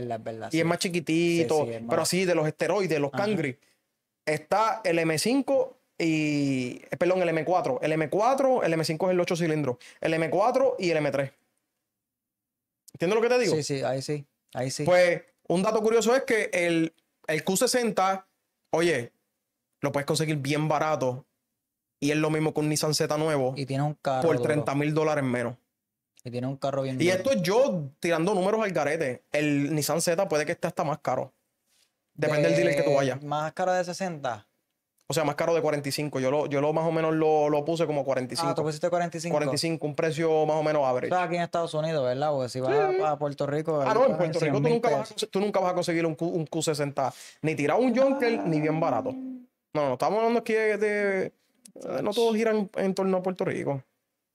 y es más chiquitito. Pero así, de los esteroides, los cangri. Está el M5 y. Eh, perdón, el M4. El M4, el M5 es el 8 cilindros. El M4 y el M3. ¿Entiendes lo que te digo? Sí, sí, ahí sí. Ahí sí. Pues un dato curioso es que el, el Q60, oye, lo puedes conseguir bien barato y es lo mismo con un Nissan Z nuevo. Y tiene un carro. Por 30 mil dólares menos. Y tiene un carro bien. Y esto es yo tirando números al garete. El Nissan Z puede que esté hasta más caro. Depende del dealer que tú vayas. ¿Más caro de 60? O sea, más caro de 45. Yo lo, yo lo más o menos lo, puse como 45. Ah, tú pusiste 45. 45, un precio más o menos average. O aquí en Estados Unidos, ¿verdad? Porque si vas a, Puerto Rico. Ah, no, en Puerto Rico tú nunca, vas, a conseguir un, Q, 60 Ni tirado un junker ni bien barato. No, no, estamos hablando aquí de Ah, no todos giran en torno a Puerto Rico.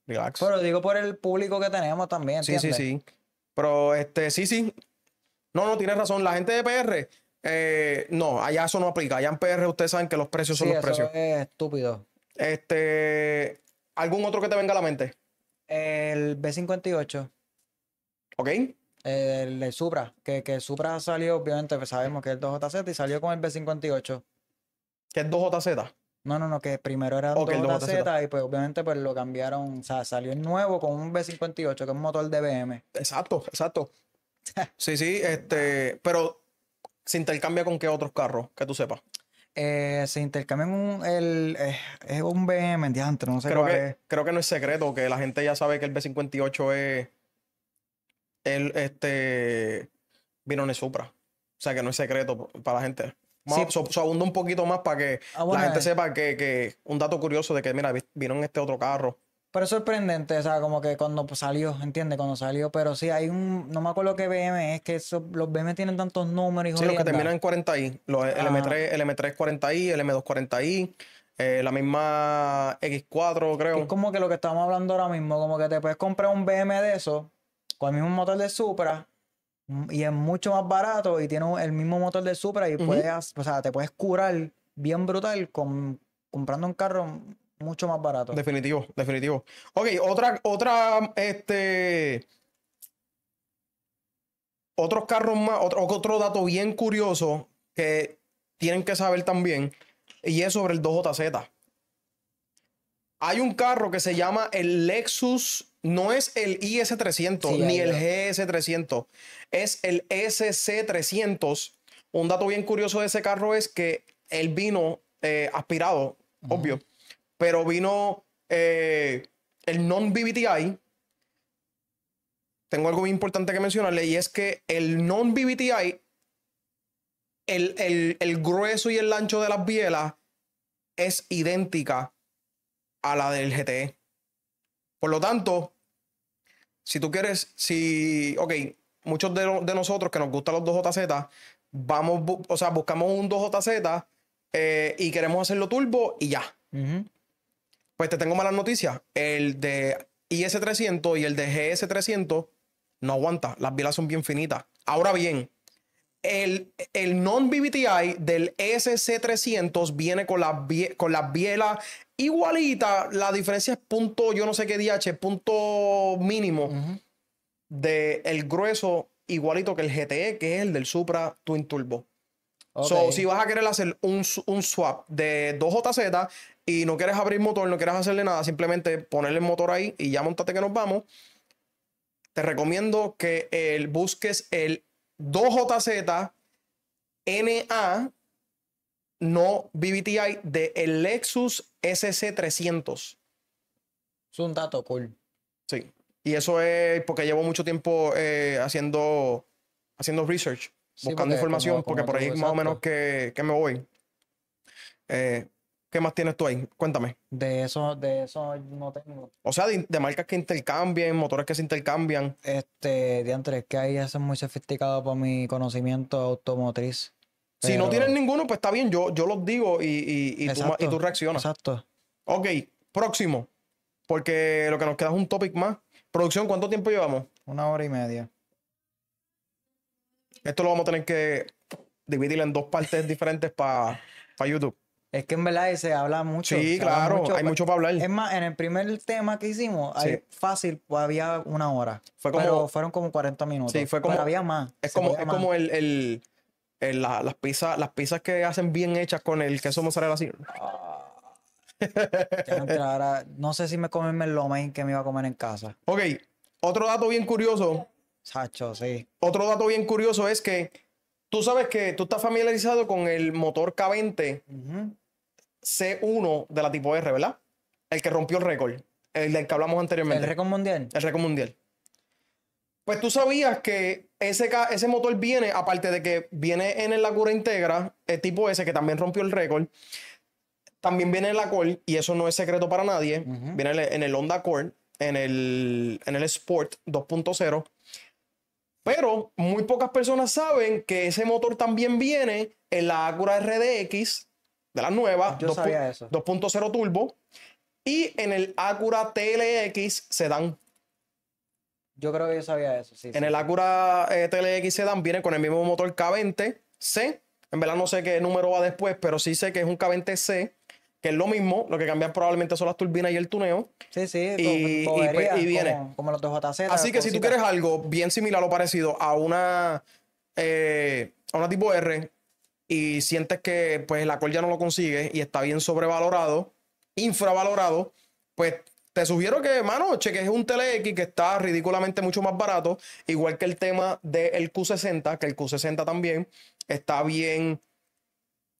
Relax. Pero digo por el público que tenemos también. ¿entiendes? Sí, sí, sí. Pero este, sí, sí. No, no, tienes razón. La gente de PR, eh, no, allá eso no aplica. Allá en PR ustedes saben que los precios son sí, los eso precios. Es estúpido. Este, ¿algún otro que te venga a la mente? El B58. ¿Ok? El, Supra, que, Supra salió, obviamente, pues sabemos que es el 2JZ y salió con el B58. ¿Qué es 2JZ? No, no, no, que primero era okay, el Z y pues obviamente pues lo cambiaron, o sea, salió el nuevo con un B58, que es un motor de BM. Exacto, exacto. sí, sí, este, pero se intercambia con qué otros carros, que tú sepas. Eh, se intercambia un, el, eh, es un BM Antes no sé creo que, Creo que no es secreto, que la gente ya sabe que el B58 es el, este, Vinone Supra. O sea, que no es secreto para la gente sí. so, un poquito más para que ah, la gente eh. sepa que, un dato curioso de que, mira, vino en este otro carro. Pero es sorprendente, o sea, como que cuando pues, salió, ¿entiendes? Cuando salió, pero sí, hay un, no me acuerdo qué BM es, que los BM tienen tantos números y Sí, los que terminan en 40i, los m LM3, 3 40i, LM2 40i, la misma X4, creo. Es como que lo que estamos hablando ahora mismo, como que te puedes comprar un BM de eso, con el mismo motor de Supra, y es mucho más barato y tiene el mismo motor de Supra y puedes, o sea, te puedes curar bien brutal con, comprando un carro mucho más barato. Definitivo, definitivo. Ok, otra, otra, este... Otros carros más, otro, otro dato bien curioso que tienen que saber también y es sobre el 2JZ. Hay un carro que se llama el Lexus no es el IS300 ni el GS300, es el SC300. Un dato bien curioso de ese carro es que él vino eh, aspirado, obvio, pero vino eh, el non-BBTI. Tengo algo muy importante que mencionarle y es que el non-BBTI, el, el grueso y el ancho de las bielas es idéntica a la del GTE. Por lo tanto, si tú quieres, si, ok, muchos de, nosotros que nos gustan los 2JZ, vamos, o sea, buscamos un 2JZ eh, y queremos hacerlo turbo y ya. Pues te tengo malas noticias. El de IS300 y el de GS300 no aguanta. Las bielas son bien finitas. Ahora bien, el, el non-BBTI del SC300 viene con las, con las bielas igualita, la diferencia es punto, yo no sé qué DH, punto mínimo de el del grueso igualito que el GTE, que es el del Supra Twin Turbo. o So, si vas a querer hacer un, swap de 2JZ y no quieres abrir motor, no quieres hacerle nada, simplemente ponerle el motor ahí y ya montate que nos vamos, te recomiendo que el, busques el 2JZ NA no BBTI de el Lexus SC300. Es un dato cool. Sí. Y eso es porque llevo mucho tiempo eh, haciendo, haciendo research, buscando información, porque por ahí más o menos que, me voy. Eh, ¿Qué más tienes tú ahí? Cuéntame. De eso, de eso no tengo. O sea, de, marcas que intercambien, motores que se intercambian. Este, es que ahí es muy sofisticado por mi conocimiento automotriz. Si no tienes ninguno, pues está bien, yo, yo los digo y, y, y, tú, reaccionas. Exacto. Ok, próximo. Porque lo que nos queda es un topic más. Producción, ¿cuánto tiempo llevamos? Una hora y media. Esto lo vamos a tener que dividir en dos partes diferentes para YouTube. Es que en verdad se habla mucho. Sí, claro, hay mucho para hablar. Es más, en el primer tema que hicimos, fácil, pues, había una hora. pero fueron como 40 minutos. Sí, fue como. había más. Es como, como el, las, pizzas, las pizzas que hacen bien hechas con el queso mozzarella así. no sé si me comen el y que me iba a comer en casa. Ok, otro dato bien curioso. Sacho, sí. Otro dato bien curioso es que tú sabes que tú estás familiarizado con el motor K20 C1 de la tipo R, ¿verdad? El que rompió el récord. El del que hablamos anteriormente. El récord mundial. El récord mundial. Pues tú sabías que ese, ese motor viene, aparte de que viene en el Acura integra, el tipo ese que también rompió el récord, también viene en la Accord, y eso no es secreto para nadie, viene en el Honda Accord, en el, en el Sport 2.0. Pero muy pocas personas saben que ese motor también viene en la Acura RDX de la nueva 2.0 Turbo y en el Acura TLX se dan yo creo que yo sabía eso, sí. En el Acura eh, TLX Sedan viene con el mismo motor K20C. En verdad no sé qué número va después, pero sí sé que es un K20C, que es lo mismo. Lo que cambian probablemente son las turbinas y el tuneo. Sí, sí, y, pues, viene. Como, los de JZ. Así que si tú quieres algo bien similar o parecido a una, eh, a una tipo R y sientes que pues el Accord ya no lo consigue y está bien sobrevalorado, infravalorado, pues te sugiero que, mano, cheques un TLX que está ridículamente mucho más barato, igual que el tema del Q60, que el Q60 también está bien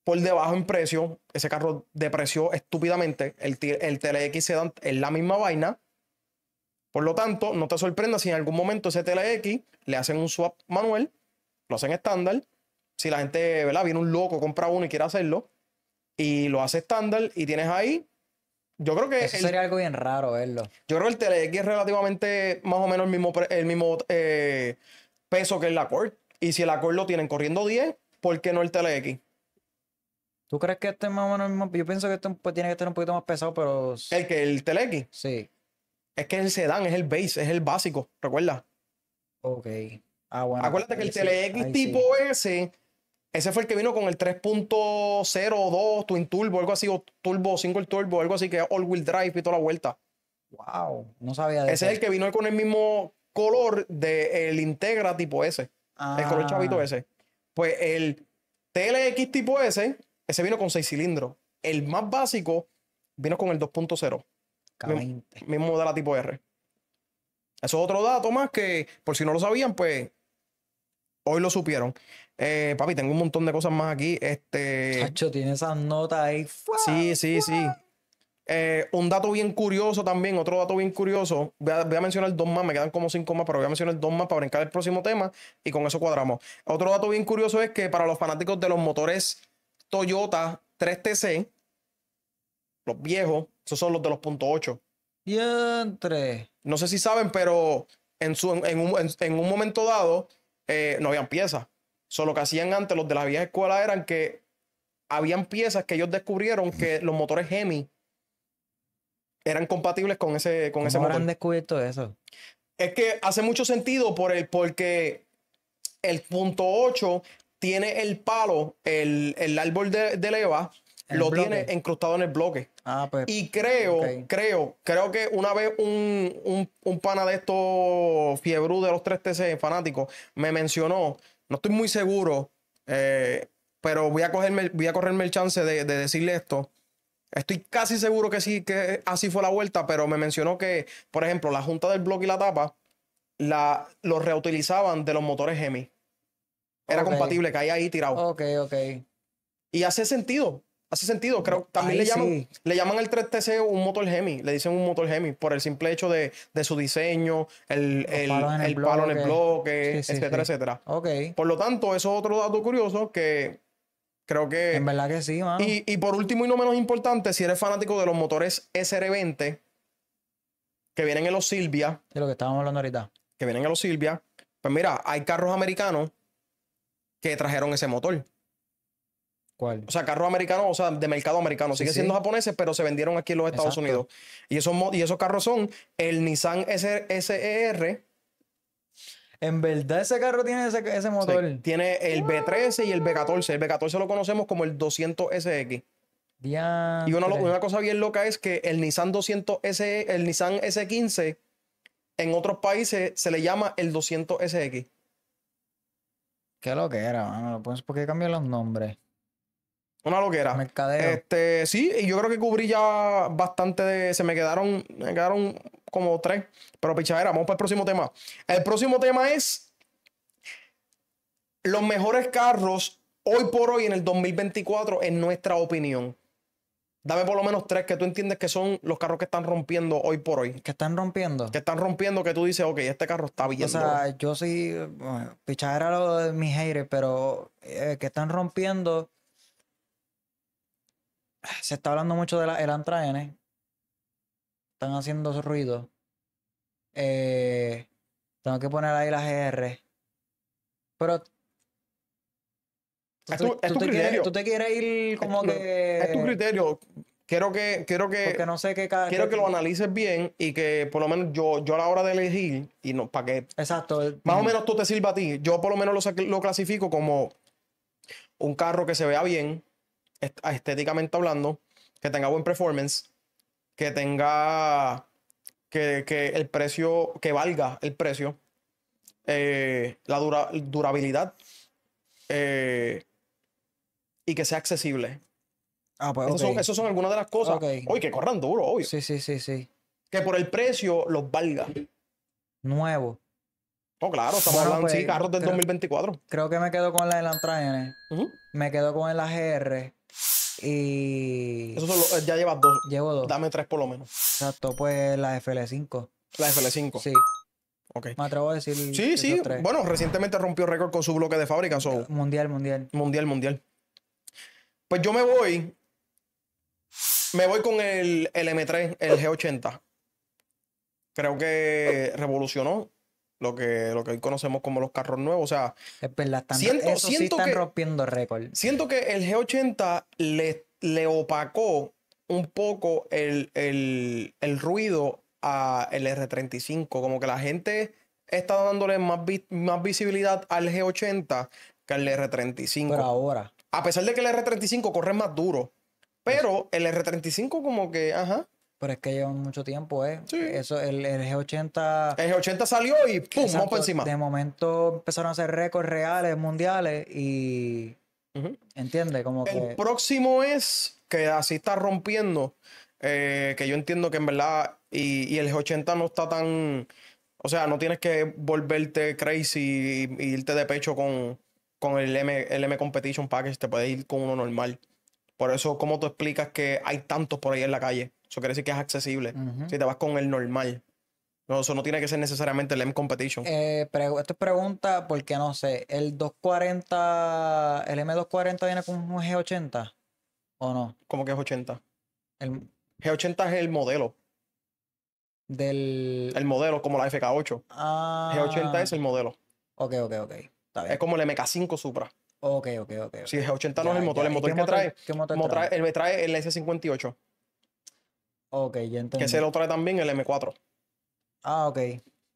por debajo en precio. Ese carro depreció estúpidamente. El, el TLX es la misma vaina. Por lo tanto, no te sorprendas si en algún momento ese TLX le hacen un swap manual, lo hacen estándar. Si la gente, ¿verdad? Viene un loco, compra uno y quiere hacerlo, y lo hace estándar, y tienes ahí yo creo que. Eso sería algo bien raro verlo. Yo creo que el TLX es relativamente más o menos el mismo, el mismo eh, peso que el Accord. Y si el Accord lo tienen corriendo 10, ¿por qué no el TLX? ¿Tú crees que este es más o menos el mismo? Yo pienso que este pues, tiene que estar un poquito más pesado, pero. ¿El que el TLX? Sí. Es que es el sedán, es el base, es el básico, recuerda. Ok. Ah, bueno. Acuérdate que el TeleX tipo S ese fue el que vino con el 3.02 Twin Turbo, algo así, o Turbo, Single Turbo, algo así, que es All Wheel Drive y toda la vuelta. Wow, no sabía de eso. Ese es el que vino con el mismo color del Integra tipo S, el color ah. chavito ese. Pues el TLX tipo S, ese vino con 6 cilindros. El más básico vino con el 2.0. Mismo de la tipo R. Eso es otro dato más que, por si no lo sabían, pues Hoy lo supieron. Eh, papi, tengo un montón de cosas más aquí. Este. Chacho, tiene esas notas ahí. Sí, sí, sí. Eh, un dato bien curioso también, otro dato bien curioso. Voy a, mencionar dos más, me quedan como cinco más, pero voy a mencionar dos más para brincar el próximo tema y con eso cuadramos. Otro dato bien curioso es que para los fanáticos de los motores Toyota 3TC, los viejos, esos son los de los .8. entre. No sé si saben, pero en un momento dado, eh, no habían piezas. Solo que hacían antes los de la viejas escuela eran que habían piezas que ellos descubrieron que los motores Hemi eran compatibles con ese, con ese motor. han descubierto eso? Es que hace mucho sentido por el, porque el punto 8 tiene el palo, el, el árbol de, de leva, lo tiene encrustado en el bloque. Ah, pues, y creo, creo, creo que una vez un, pana de estos fiebrú de los 3TC fanáticos me mencionó, no estoy muy seguro, eh, pero voy a, cogerme, voy a correrme el chance de, decirle esto. Estoy casi seguro que sí, que así fue la vuelta, pero me mencionó que, por ejemplo, la junta del bloque y la tapa la, reutilizaban de los motores Hemi. Era compatible compatible, caía ahí tirado. Ok, ok. Y hace sentido, Hace sentido, creo. También le llaman, le llaman el 3TC un motor Hemi, le dicen un motor Hemi por el simple hecho de, su diseño, el, el, en el, bloque, etcétera, etcétera. Okay. Por lo tanto, eso es otro dato curioso que creo que. En verdad que sí, Y, y por último y no menos importante, si eres fanático de los motores SR20 que vienen en los Silvia. De lo que estábamos hablando ahorita. Que vienen en los Silvia. Pues mira, hay carros americanos que trajeron ese motor. O sea, carro americano, o sea, de mercado americano. Sigue siendo japoneses, pero se vendieron aquí en los Estados Unidos. Y esos, y esos carros son el Nissan SER. En verdad, ese carro tiene ese, motor. Tiene el B13 y el B14. El B14 lo conocemos como el 200SX. Y una, cosa bien loca es que el Nissan 200S, el Nissan S15, en otros países se le llama el 200SX. Qué lo que era, mano. Pues, ¿Por qué cambió los nombres? Una loquera. Mercadeo. Este, sí, y yo creo que cubrí ya bastante de. Se me quedaron. Me quedaron como tres. Pero pichadera, vamos para el próximo tema. El próximo tema es. Los mejores carros hoy por hoy en el 2024, en nuestra opinión. Dame por lo menos tres que tú entiendes que son los carros que están rompiendo hoy por hoy. ¿Que están rompiendo? Que están rompiendo, que tú dices, ok, este carro está bien. O sea, yo sí, bueno, pichadera lo de mis haters, pero eh, que están rompiendo se está hablando mucho de la Elantra N. Están haciendo su ruido. Eh, tengo que poner ahí la GR. E Pero. Tú, tú, te quieres, ir como que. Es tu criterio. Quiero que. Quiero que, no sé qué quiero que, lo analices bien y que por lo menos yo, yo a la hora de elegir, y no, para que. Exacto. Eh, más o menos tú te sirva a ti. Yo por lo menos lo, lo clasifico como un carro que se vea bien estéticamente hablando, que tenga buen performance, que tenga que, el precio, que valga el precio, eh, la durabilidad eh, y que sea accesible. Ah, pues, Esas son, son, algunas de las cosas. hoy que corran duro, hoy Sí, sí, sí, sí. Que por el precio los valga. Nuevo. Oh, claro, estamos hablando de pues, carros del 2024. Creo que me quedo con la Elantra Uh Me quedo con el AGR. Y. Eso solo, eh, ya llevas dos. Llevo dos. Dame tres por lo menos. Exacto, pues la FL5. La FL5. Sí. Okay. Me atrevo a decir. Sí, sí. Bueno, recientemente rompió récord con su bloque de fábrica. Mundial, mundial. Mundial, mundial. Pues yo me voy. Me voy con el, el M3, el G80. Creo que revolucionó lo que, lo que hoy conocemos como los carros nuevos. O sea, siento, eso sí están que, rompiendo récord. Siento que el G80 le, opacó un poco el, el ruido al R35. Como que la gente está dándole más, más visibilidad al G80 que al R35. Pero ahora. A pesar de que el R35 corre más duro. Pero pues el R35 como que, ajá. Pero es que llevan mucho tiempo, ¿eh? Sí. Eso, el, el, G80. El G80 salió y ¡pum! vamos encima. De momento empezaron a hacer récords reales, mundiales y. entiende ¿Entiendes? Como el que. El próximo es que así está rompiendo. Eh, que yo entiendo que en verdad. Y, y el G80 no está tan. O sea, no tienes que volverte crazy y, irte de pecho con, con el, M, el M Competition Package. Te puedes ir con uno normal. Por eso, ¿cómo tú explicas que hay tantos por ahí en la calle? Eso quiere decir que es accesible. Si te vas con el normal. No, eso no tiene que ser necesariamente el M Competition. Eh, esto es pregunta porque no sé. ¿El 240, el M240 viene con un G80 o no? ¿Cómo que es 80? El... G80 es el modelo. Del. El modelo, como la FK8. Ah. G80 es el modelo. Ok, ok, ok. Está bien. Es como el MK5 Supra. Ok, ok, ok. Si sí, G80 no es el motor, el motor que trae? trae, motor trae? el, trae el S58. Ok, ya entendí. Que se lo trae también el M4. Ah, ok.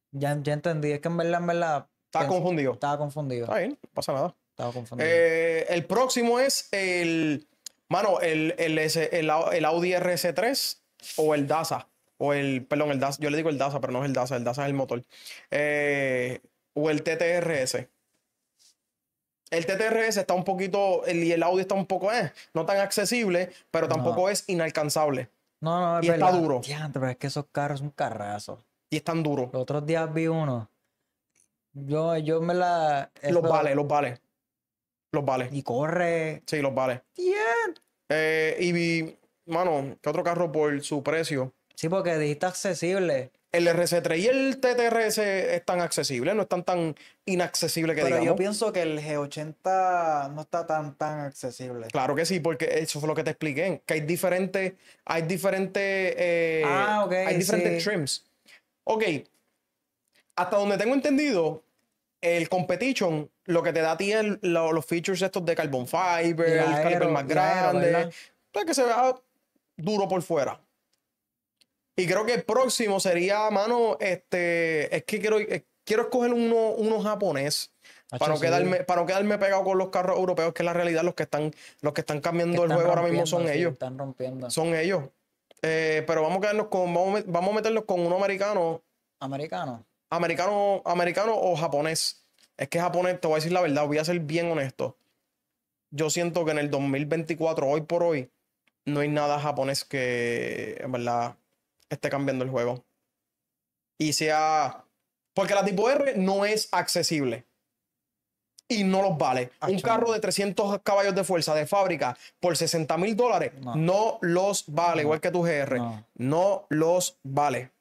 Ya, ya entendí. Es que en verdad, en verdad. Estaba confundido. Estaba confundido. Ahí, no pasa nada. Estaba confundido. Eh, el próximo es el. Mano, el, el, el, el Audi RS3 o el DASA. O el. Perdón, el DASA. Yo le digo el DASA, pero no es el DASA. El DASA es el motor. Eh, o el TTRS. El TTRS está un poquito, el, el Audi está un poco, eh, no tan accesible, pero tampoco es inalcanzable. No, no, es y está duro. Tío, pero es que esos carros son carrazos. Y están duros. Los otros días vi uno. Yo, yo me la. Los vale, los vale. Los vale. Y corre. Sí, los vale. Bien. Eh, y mano, ¿qué otro carro por su precio? Sí, porque dijiste accesible el RC3 y el TTRS están accesibles, no están tan inaccesibles que Pero yo pienso que el G80 no está tan tan accesible. Claro que sí, porque eso fue lo que te expliqué, que hay diferentes, hay diferentes, eh, ah, hay diferentes trims. Ok, hasta donde tengo entendido, el competition lo que te da a ti los features estos de carbon fiber, el caliper más grande, pues que se vea duro por fuera. Y creo que el próximo sería, mano, este, es que quiero, eh, quiero escoger uno, japonés. para no, quedarme, para quedarme pegado con los carros europeos, que en la realidad, los que están, los que están cambiando el juego ahora mismo son ellos. Son eh, ellos. pero vamos a quedarnos con, vamos, vamos a meternos con uno americano. ¿Americano? Americano, americano o japonés. Es que japonés, te voy a decir la verdad, voy a ser bien honesto. Yo siento que en el 2024, hoy por hoy, no hay nada japonés que, en verdad, esté cambiando el juego. Y sea. Porque la tipo R no es accesible. Y no los vale. Ah, Un carro de 300 caballos de fuerza de fábrica por 60 mil dólares no. los vale, igual que tu GR. No. los vale.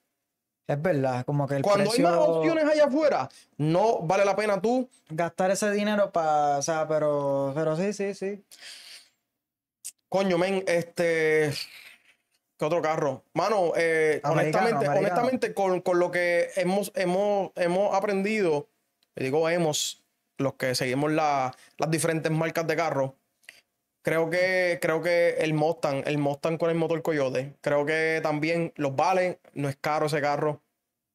Es verdad, como que el Cuando hay más opciones allá afuera, no vale la pena tú. Gastar ese dinero para. O sea, pero. Pero sí, sí, sí. Coño, men, este. ¿Qué otro carro? Mano, eh, honestamente, con, lo que hemos, hemos, hemos aprendido, digo hemos, los que seguimos las diferentes marcas de carro, creo que, creo que el Mustang, el Mustang con el motor Coyote, creo que también los valen, no es caro ese carro,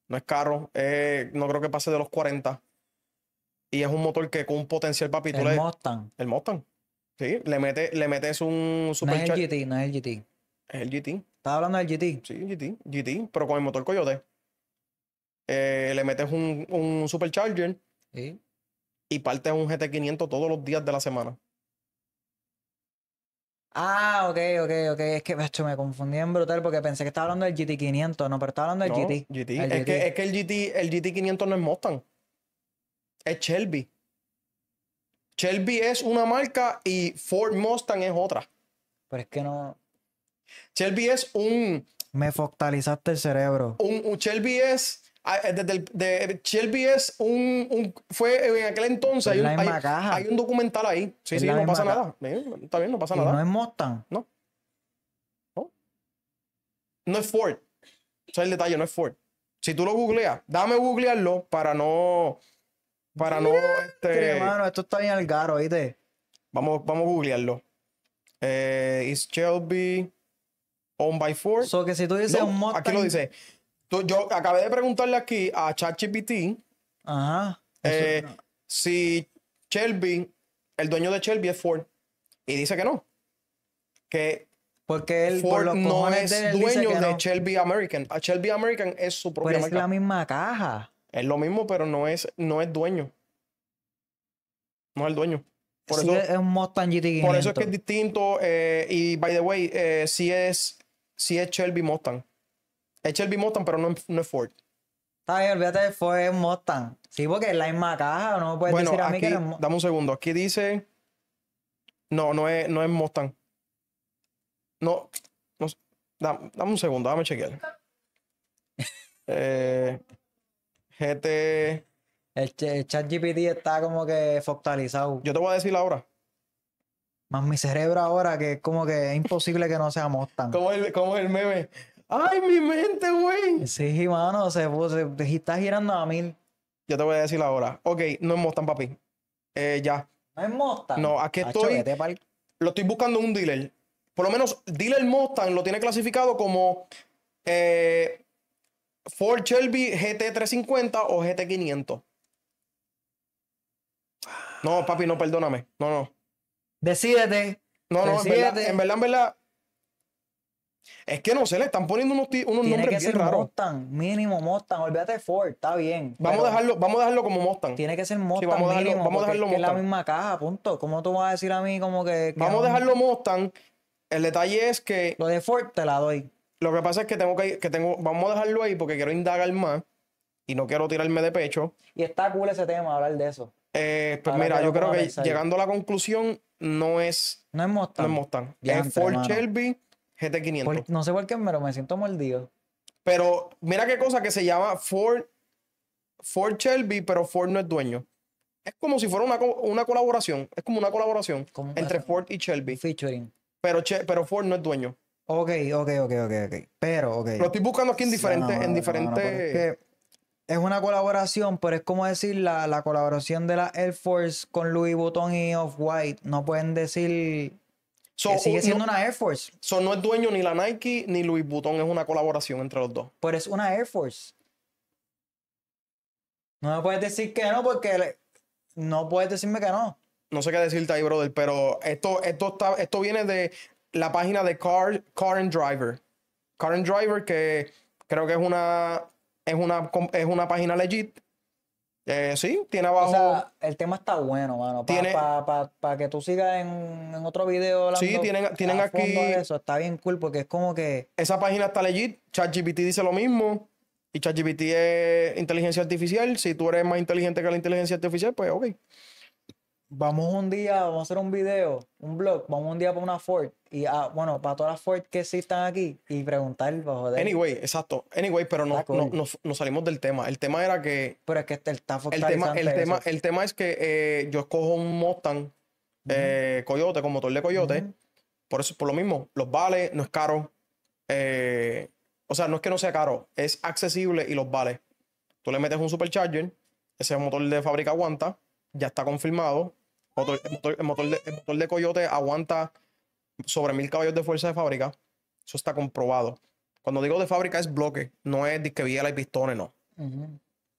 no es caro, eh, no creo que pase de los 40. Y es un motor que con un potencial papi. El Mustang. El Mustang. Sí, le, mete, le metes un supercharger. No es el GT, no es el GT. Es el GT. ¿Estás hablando del GT? Sí, GT. GT, pero con el motor Coyote. Eh, le metes un, supercharger ¿Sí? y partes un GT500 todos los días de la semana. Ah, ok, ok, ok. Es que macho, me confundí en brutal porque pensé que estaba hablando del GT500. No, pero estaba hablando del GT. GT. Es, Que, el, GT, el GT500 no es Mustang. Es Shelby. Shelby es una marca y Ford Mustang es otra. Pero es que no. Shelby es un. Me focalizaste el cerebro. Un, un Shelby es. Ah, eh, desde de, eh, Shelby es un, Fue eh, en aquel entonces. Hay un, hay, un, documental ahí. Sí, sí, no pasa nada. Está bien, no pasa nada. No es Mustang. No. No. es Ford. O sea, el detalle, no es Ford. Si tú lo googleas, dame googlearlo para no. Para no. Este... Hermano, esto está bien al garo, ¿viste? Vamos, vamos a googlearlo. Eh, is Shelby by Ford, So que si tú dices un mod. Aquí lo dice. yo acabé de preguntarle aquí a ChatGPT. Ajá. Eh, si Shelby, el dueño de Shelby es Ford. Y dice que no. Que porque él no es dueño de Shelby American. A ah, Shelby American es su propia pero es la misma caja. Es lo mismo, pero no es, no es dueño. No es el dueño. Por eso, es un Mustang gt Por eso es que es distinto. Eh, y by the way, eh, si es sí es Shelby Mustang. Es Shelby Mustang, pero no, es Ford. Está bien, olvídate, fue Mustang. Sí, porque es la misma caja, no me puedes bueno, decir a mí aquí, que Dame un segundo, aquí dice. No, no es, no es Mustang. No, no dame, un segundo, dame chequear. eh, GT. El, chat GPT está como que focalizado. Yo te voy a decir ahora. Más mi cerebro ahora, que es como que es imposible que no sea tan ¿Cómo es el, meme? ¡Ay, mi mente, güey! Sí, mano, se, está girando a mil. Yo te voy a decir ahora. Ok, no es Mostan, papi. Eh, ya. ¿No es Mostan? No, aquí estoy. Lo estoy buscando un dealer. Por lo menos, dealer Mustang lo tiene clasificado como eh, Ford Shelby GT350 o GT500. No, papi, no, perdóname. No, no. Decídete. No, no, decídete. En, verdad, en verdad, Es que no se le están poniendo unos, unos bien Mustang, mínimo Mustang, olvídate Ford, está bien. Vamos, a dejarlo, vamos a dejarlo como Mustang. Tiene que ser Mustang. mínimo, la misma caja, punto. ¿Cómo tú vas a decir a mí como que. vamos a dejarlo Mustang. El detalle es que. Lo de Ford te la doy. Lo que pasa es que tengo que, que tengo. Vamos a dejarlo ahí porque quiero indagar más y no quiero tirarme de pecho. Y está cool ese tema, hablar de eso. Eh, pues mira, yo creo que llegando a la conclusión, no es. No es Mustang. No es Mustang. es Ford Shelby GT500. no sé por qué, pero me siento mordido. Pero mira qué cosa que se llama Ford, Ford Shelby, pero Ford no es dueño. Es como si fuera una, colaboración. Es como una colaboración entre Ford y Shelby. Featuring. Pero, pero Ford no es dueño. Ok, ok, ok, ok, ok. Pero, ok. Lo estoy buscando aquí en diferentes. en diferentes es una colaboración, pero es como decir la, colaboración de la Air Force con Louis Vuitton y Off-White. No pueden decir sigue siendo una Air Force. Son no es dueño ni la Nike ni Louis Vuitton, es una colaboración entre los dos. Pero es una Air Force. No me puedes decir que no, porque no puedes decirme que no. No sé qué decirte ahí, brother, pero esto, esto, está, esto viene de la página de Car, Car Driver. Current Driver, que creo que es una es una, es una página legit. Eh, sí, tiene abajo. el tema está bueno, mano. Para tiene... pa, que tú sigas en, en otro video. sí, tienen, aquí. eso. Está bien cool porque es como que. Esa página está legit. ChatGPT dice lo mismo. Y ChatGPT es inteligencia artificial. Si tú eres más inteligente que la inteligencia artificial, pues ok vamos un día, vamos a hacer un video, un blog, vamos un día para una Ford y ah, bueno, para todas las Ford que existan aquí y preguntar bajo de Anyway, exacto. Anyway, pero no, nos salimos del tema. El tema era que Pero es que este, el el tema el tema el tema es que eh, yo escojo un Mustang eh, Coyote con motor de Coyote. Por eso por lo mismo, los vale, no es caro. Eh, o sea, no es que no sea caro, es accesible y los vale. Tú le metes un supercharger, ese motor de fábrica aguanta, ya está confirmado, el, motor, de, Coyote aguanta sobre mil caballos de fuerza de fábrica. Eso está comprobado. Cuando digo de fábrica es bloque, no es que biela y pistones, no.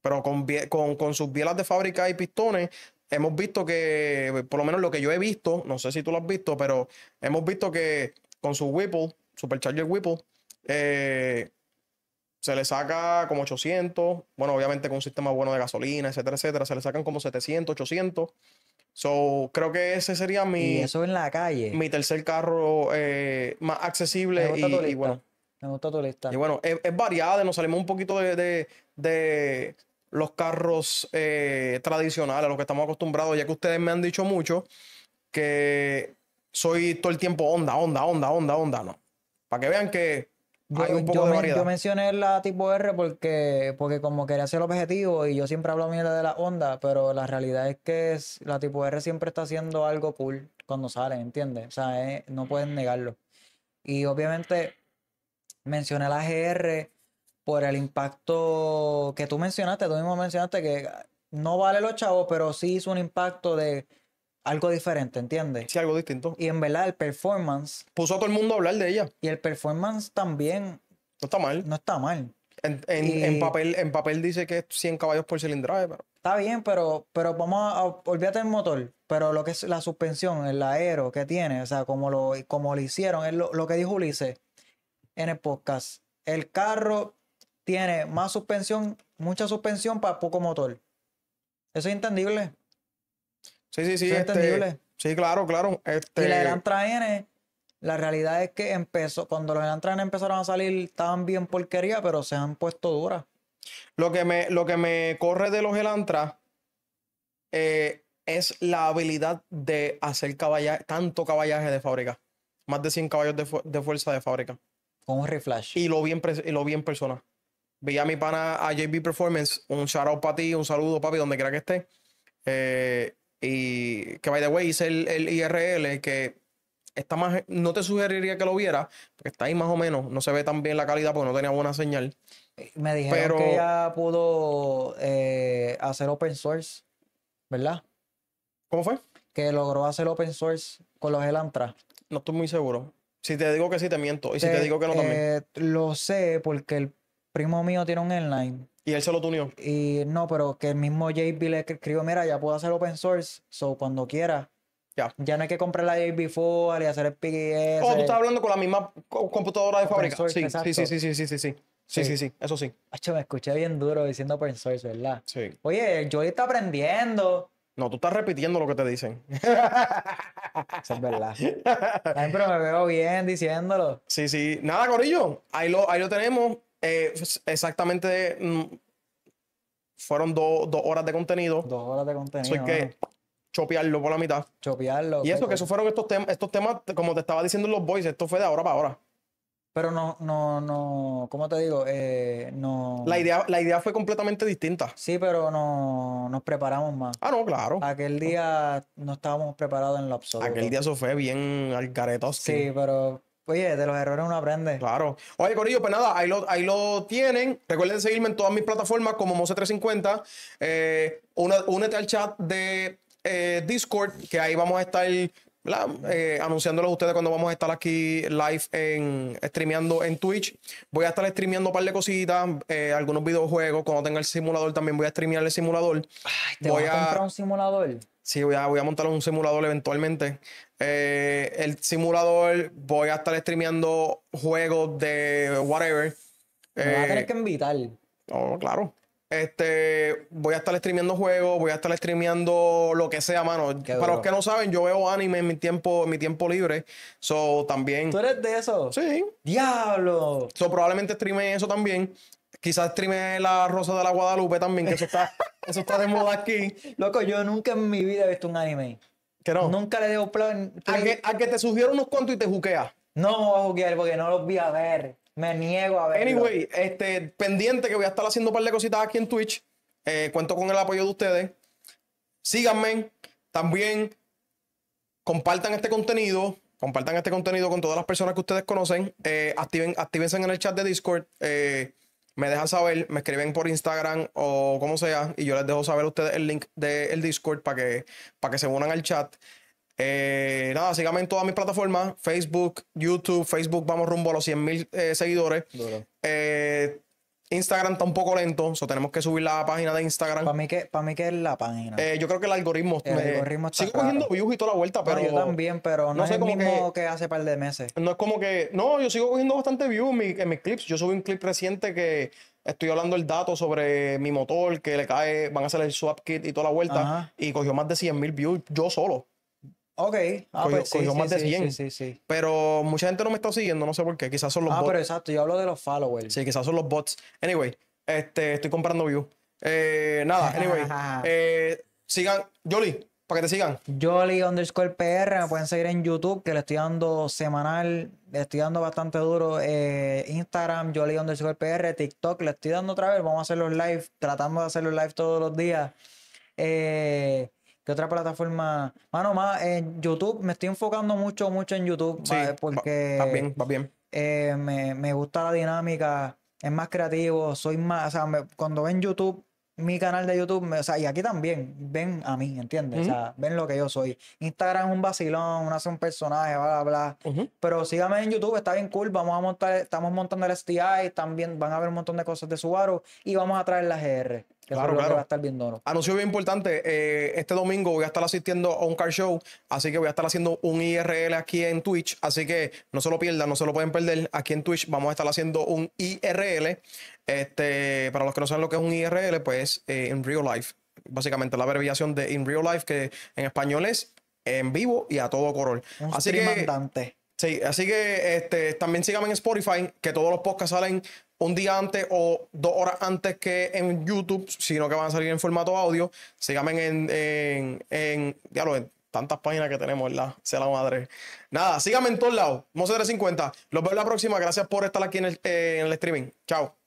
Pero con, sus bielas de fábrica y pistones, hemos visto que, por lo menos lo que yo he visto, no sé si tú lo has visto, pero hemos visto que con su Whipple, Supercharger Whipple, eh, se le saca como 800, bueno, obviamente con un sistema bueno de gasolina, etcétera, etcétera, se le sacan como 700, 800 So, creo que ese sería mi. Mi tercer carro eh, más accesible. y, bueno. es, variado, variada, nos salimos un poquito de, los carros eh, tradicionales, a los que estamos acostumbrados, ya que ustedes me han dicho mucho que soy todo el tiempo onda, onda, onda, onda, onda, ¿no? Para que vean que yo, mencioné la tipo R porque, porque como quería ser el objetivo y yo siempre hablo mierda de la onda, pero la realidad es que la tipo R siempre está haciendo algo cool cuando salen, ¿entiendes? O sea, eh, no pueden mm. negarlo. Y obviamente mencioné la GR por el impacto que tú mencionaste, tú mismo mencionaste que no vale los chavos, pero sí hizo un impacto de algo diferente, ¿entiendes? Sí, algo distinto. Y en verdad el performance... Puso a todo el mundo a hablar de ella. Y el performance también... No está mal. No está mal. En, papel, en papel dice que es 100 caballos por cilindraje, pero... Está bien, pero, pero vamos a, Olvídate del motor, pero lo que es la suspensión, el aero que tiene, o sea, como lo, como lo hicieron, es lo, lo que dijo Ulises en el podcast. El carro tiene más suspensión, mucha suspensión para poco motor. Eso es entendible. Sí, sí, sí. ¿Es este, entendible? Sí, claro, claro. Este... Y la Elantra este N, la realidad es que empezó, cuando los Elantra N empezaron a salir, estaban bien porquería, pero se han puesto duras. Lo que me, lo que me corre de los Elantra eh, es la habilidad de hacer caballaje, tanto caballaje de fábrica. Más de 100 caballos de, fuerza de fábrica. Con un reflash. Y lo bien en, lo vi persona. a mi pana a JB Performance, un shout out para ti, un saludo, papi, donde quiera que esté. Eh, y que, by the way, hice el, el IRL que está más, no te sugeriría que lo viera, porque está ahí más o menos, no se ve tan bien la calidad porque no tenía buena señal. Eh, me dijeron que ya pudo eh, hacer open source, ¿verdad? ¿Cómo fue? Que logró hacer open source con los Elantra. No estoy muy seguro. Si te digo que sí, te miento. Y si te digo que no, también. Eh, lo sé porque el primo mío tiene un online ¿Y él se lo tuneó. Y no, pero que el mismo JB le escribió, mira, ya puedo hacer open source, so cuando quiera. Ya. Ya no hay que comprar la JB 4 y hacer el PGS. Oh, tú estás hablando con la misma computadora de fábrica. Sí, sí, sí, sí, sí, sí, sí. Sí, sí, sí, eso sí. Hacho, me escuché bien duro diciendo open source, ¿verdad? Sí. Oye, yo está aprendiendo. No, tú estás repitiendo lo que te dicen. Eso es verdad. Siempre me veo bien diciéndolo. Sí, sí. Nada, Corillo. Ahí lo, ahí lo tenemos. Eh, pues, exactamente mm, fueron dos horas de contenido. Dos horas de contenido. Soy que chopearlo por la mitad. Chopearlo. Y eso, que esos fueron estos, estos temas, como te estaba diciendo los boys, esto fue de ahora para ahora. Pero no, no, no, ¿cómo te digo? Eh, no. La idea, la idea fue completamente distinta. Sí, pero no, nos preparamos más. Ah, no, claro. Aquel día no estábamos preparados en lo absoluto. Aquel día eso fue bien al careto. Sí, pero pues, oye, de los errores uno aprende. Claro. Oye, Corillo, pues nada, ahí lo, tienen. Recuerden seguirme en todas mis plataformas como Mose350. Eh, únete al chat de eh, Discord, que ahí vamos a estar eh, a ustedes cuando vamos a estar aquí live en streameando en Twitch. Voy a estar streameando un par de cositas, eh, algunos videojuegos. Cuando tenga el simulador también voy a streamear el simulador. ¿Te voy a comprar un simulador? Sí, voy voy a montar un simulador eventualmente. Eh, el simulador, voy a estar streameando juegos de whatever. Me a tener eh, que invitar. Oh, claro. Este, voy a estar streameando juegos, voy a estar streameando lo que sea, mano. Para los que no saben, yo veo anime en mi tiempo, mi tiempo libre. So, también. ¿Tú eres de eso? Sí. ¡Diablo! So, probablemente streame eso también. Quizás streame la Rosa de la Guadalupe también, que eso está, eso está de moda aquí. Loco, yo nunca en mi vida he visto un anime. Nunca le debo plan A que, te sugiero unos cuantos y te juqueas. No me voy a juquear porque no los voy a ver. Me niego a ver. Anyway, este, pendiente que voy a estar haciendo un par de cositas aquí en Twitch. Eh, cuento con el apoyo de ustedes. Síganme. También compartan este contenido. Compartan este contenido con todas las personas que ustedes conocen. Eh, activen, actívense en el chat de Discord. Eh, me dejan saber, me escriben por Instagram o como sea, y yo les dejo saber a ustedes el link del Discord para que, para que se unan al chat. Eh, nada, síganme en todas mis plataformas, Facebook, YouTube, Facebook, vamos rumbo a los 100.000 mil eh, seguidores. Instagram está un poco lento, so tenemos que subir la página de Instagram. Para mí, que, para mí que es la página. Eh, yo creo que el algoritmo. El algoritmo está sigo cogiendo views y toda la vuelta, pero. yo también, pero no, es sé el mismo que, hace par de meses. No es como que. No, yo sigo cogiendo bastante views en, mi, mis clips. Yo subí un clip reciente que estoy hablando el dato sobre mi motor, que le cae, van a hacer el swap kit y toda la vuelta, y cogió más de 100 mil views yo solo. Ok, ah, pues sí, sí, Sí, sí, Pero mucha gente no me está siguiendo, no sé por qué. Quizás son los bots. Ah, pero exacto, yo hablo de los followers. Sí, quizás son los bots. Anyway, este, estoy comprando views. Eh, nada, anyway. Eh, sigan, Jolie, para que te sigan. Jolie underscore PR, me pueden seguir en YouTube, que le estoy dando semanal, le estoy dando bastante duro. Eh, Instagram, Jolie underscore PR, TikTok, le estoy dando otra vez. Vamos a hacer los live, tratando de hacer los live todos los días. Eh. ¿Qué otra plataforma? Mano, más en YouTube, me estoy enfocando mucho, mucho en YouTube. porque. Va, bien, va eh, bien. me, me, gusta la dinámica, es más creativo, soy más. O sea, cuando ven YouTube, mi canal de YouTube, o sea, y aquí también ven a mí, ¿entiendes? O sea, ven lo que yo soy. Instagram es un vacilón, uno hace un personaje, bla, bla, bla. Pero síganme en YouTube, está bien cool. Vamos a montar, estamos montando el STI, también van a ver un montón de cosas de Subaru y vamos a traer la GR. Que claro, claro. va a estar viendo, Anuncio bien importante. Eh, este domingo voy a estar asistiendo a un car show, así que voy a estar haciendo un IRL aquí en Twitch. Así que no se lo pierdan, no se lo pueden perder. Aquí en Twitch vamos a estar haciendo un IRL. Este, para los que no saben lo que es un IRL, pues es eh, in real life. Básicamente la abreviación de in real life, que en español es en vivo y a todo color. así que, Sí, así que este, también síganme en Spotify, que todos los podcasts salen un día antes o dos horas antes que en YouTube, sino que van a salir en formato audio. Síganme en, en, en, ya tantas páginas que tenemos, se Sea la madre. Nada, síganme en todos lados. Mose350. Los veo la próxima. Gracias por estar aquí en el eh, streaming. Chao.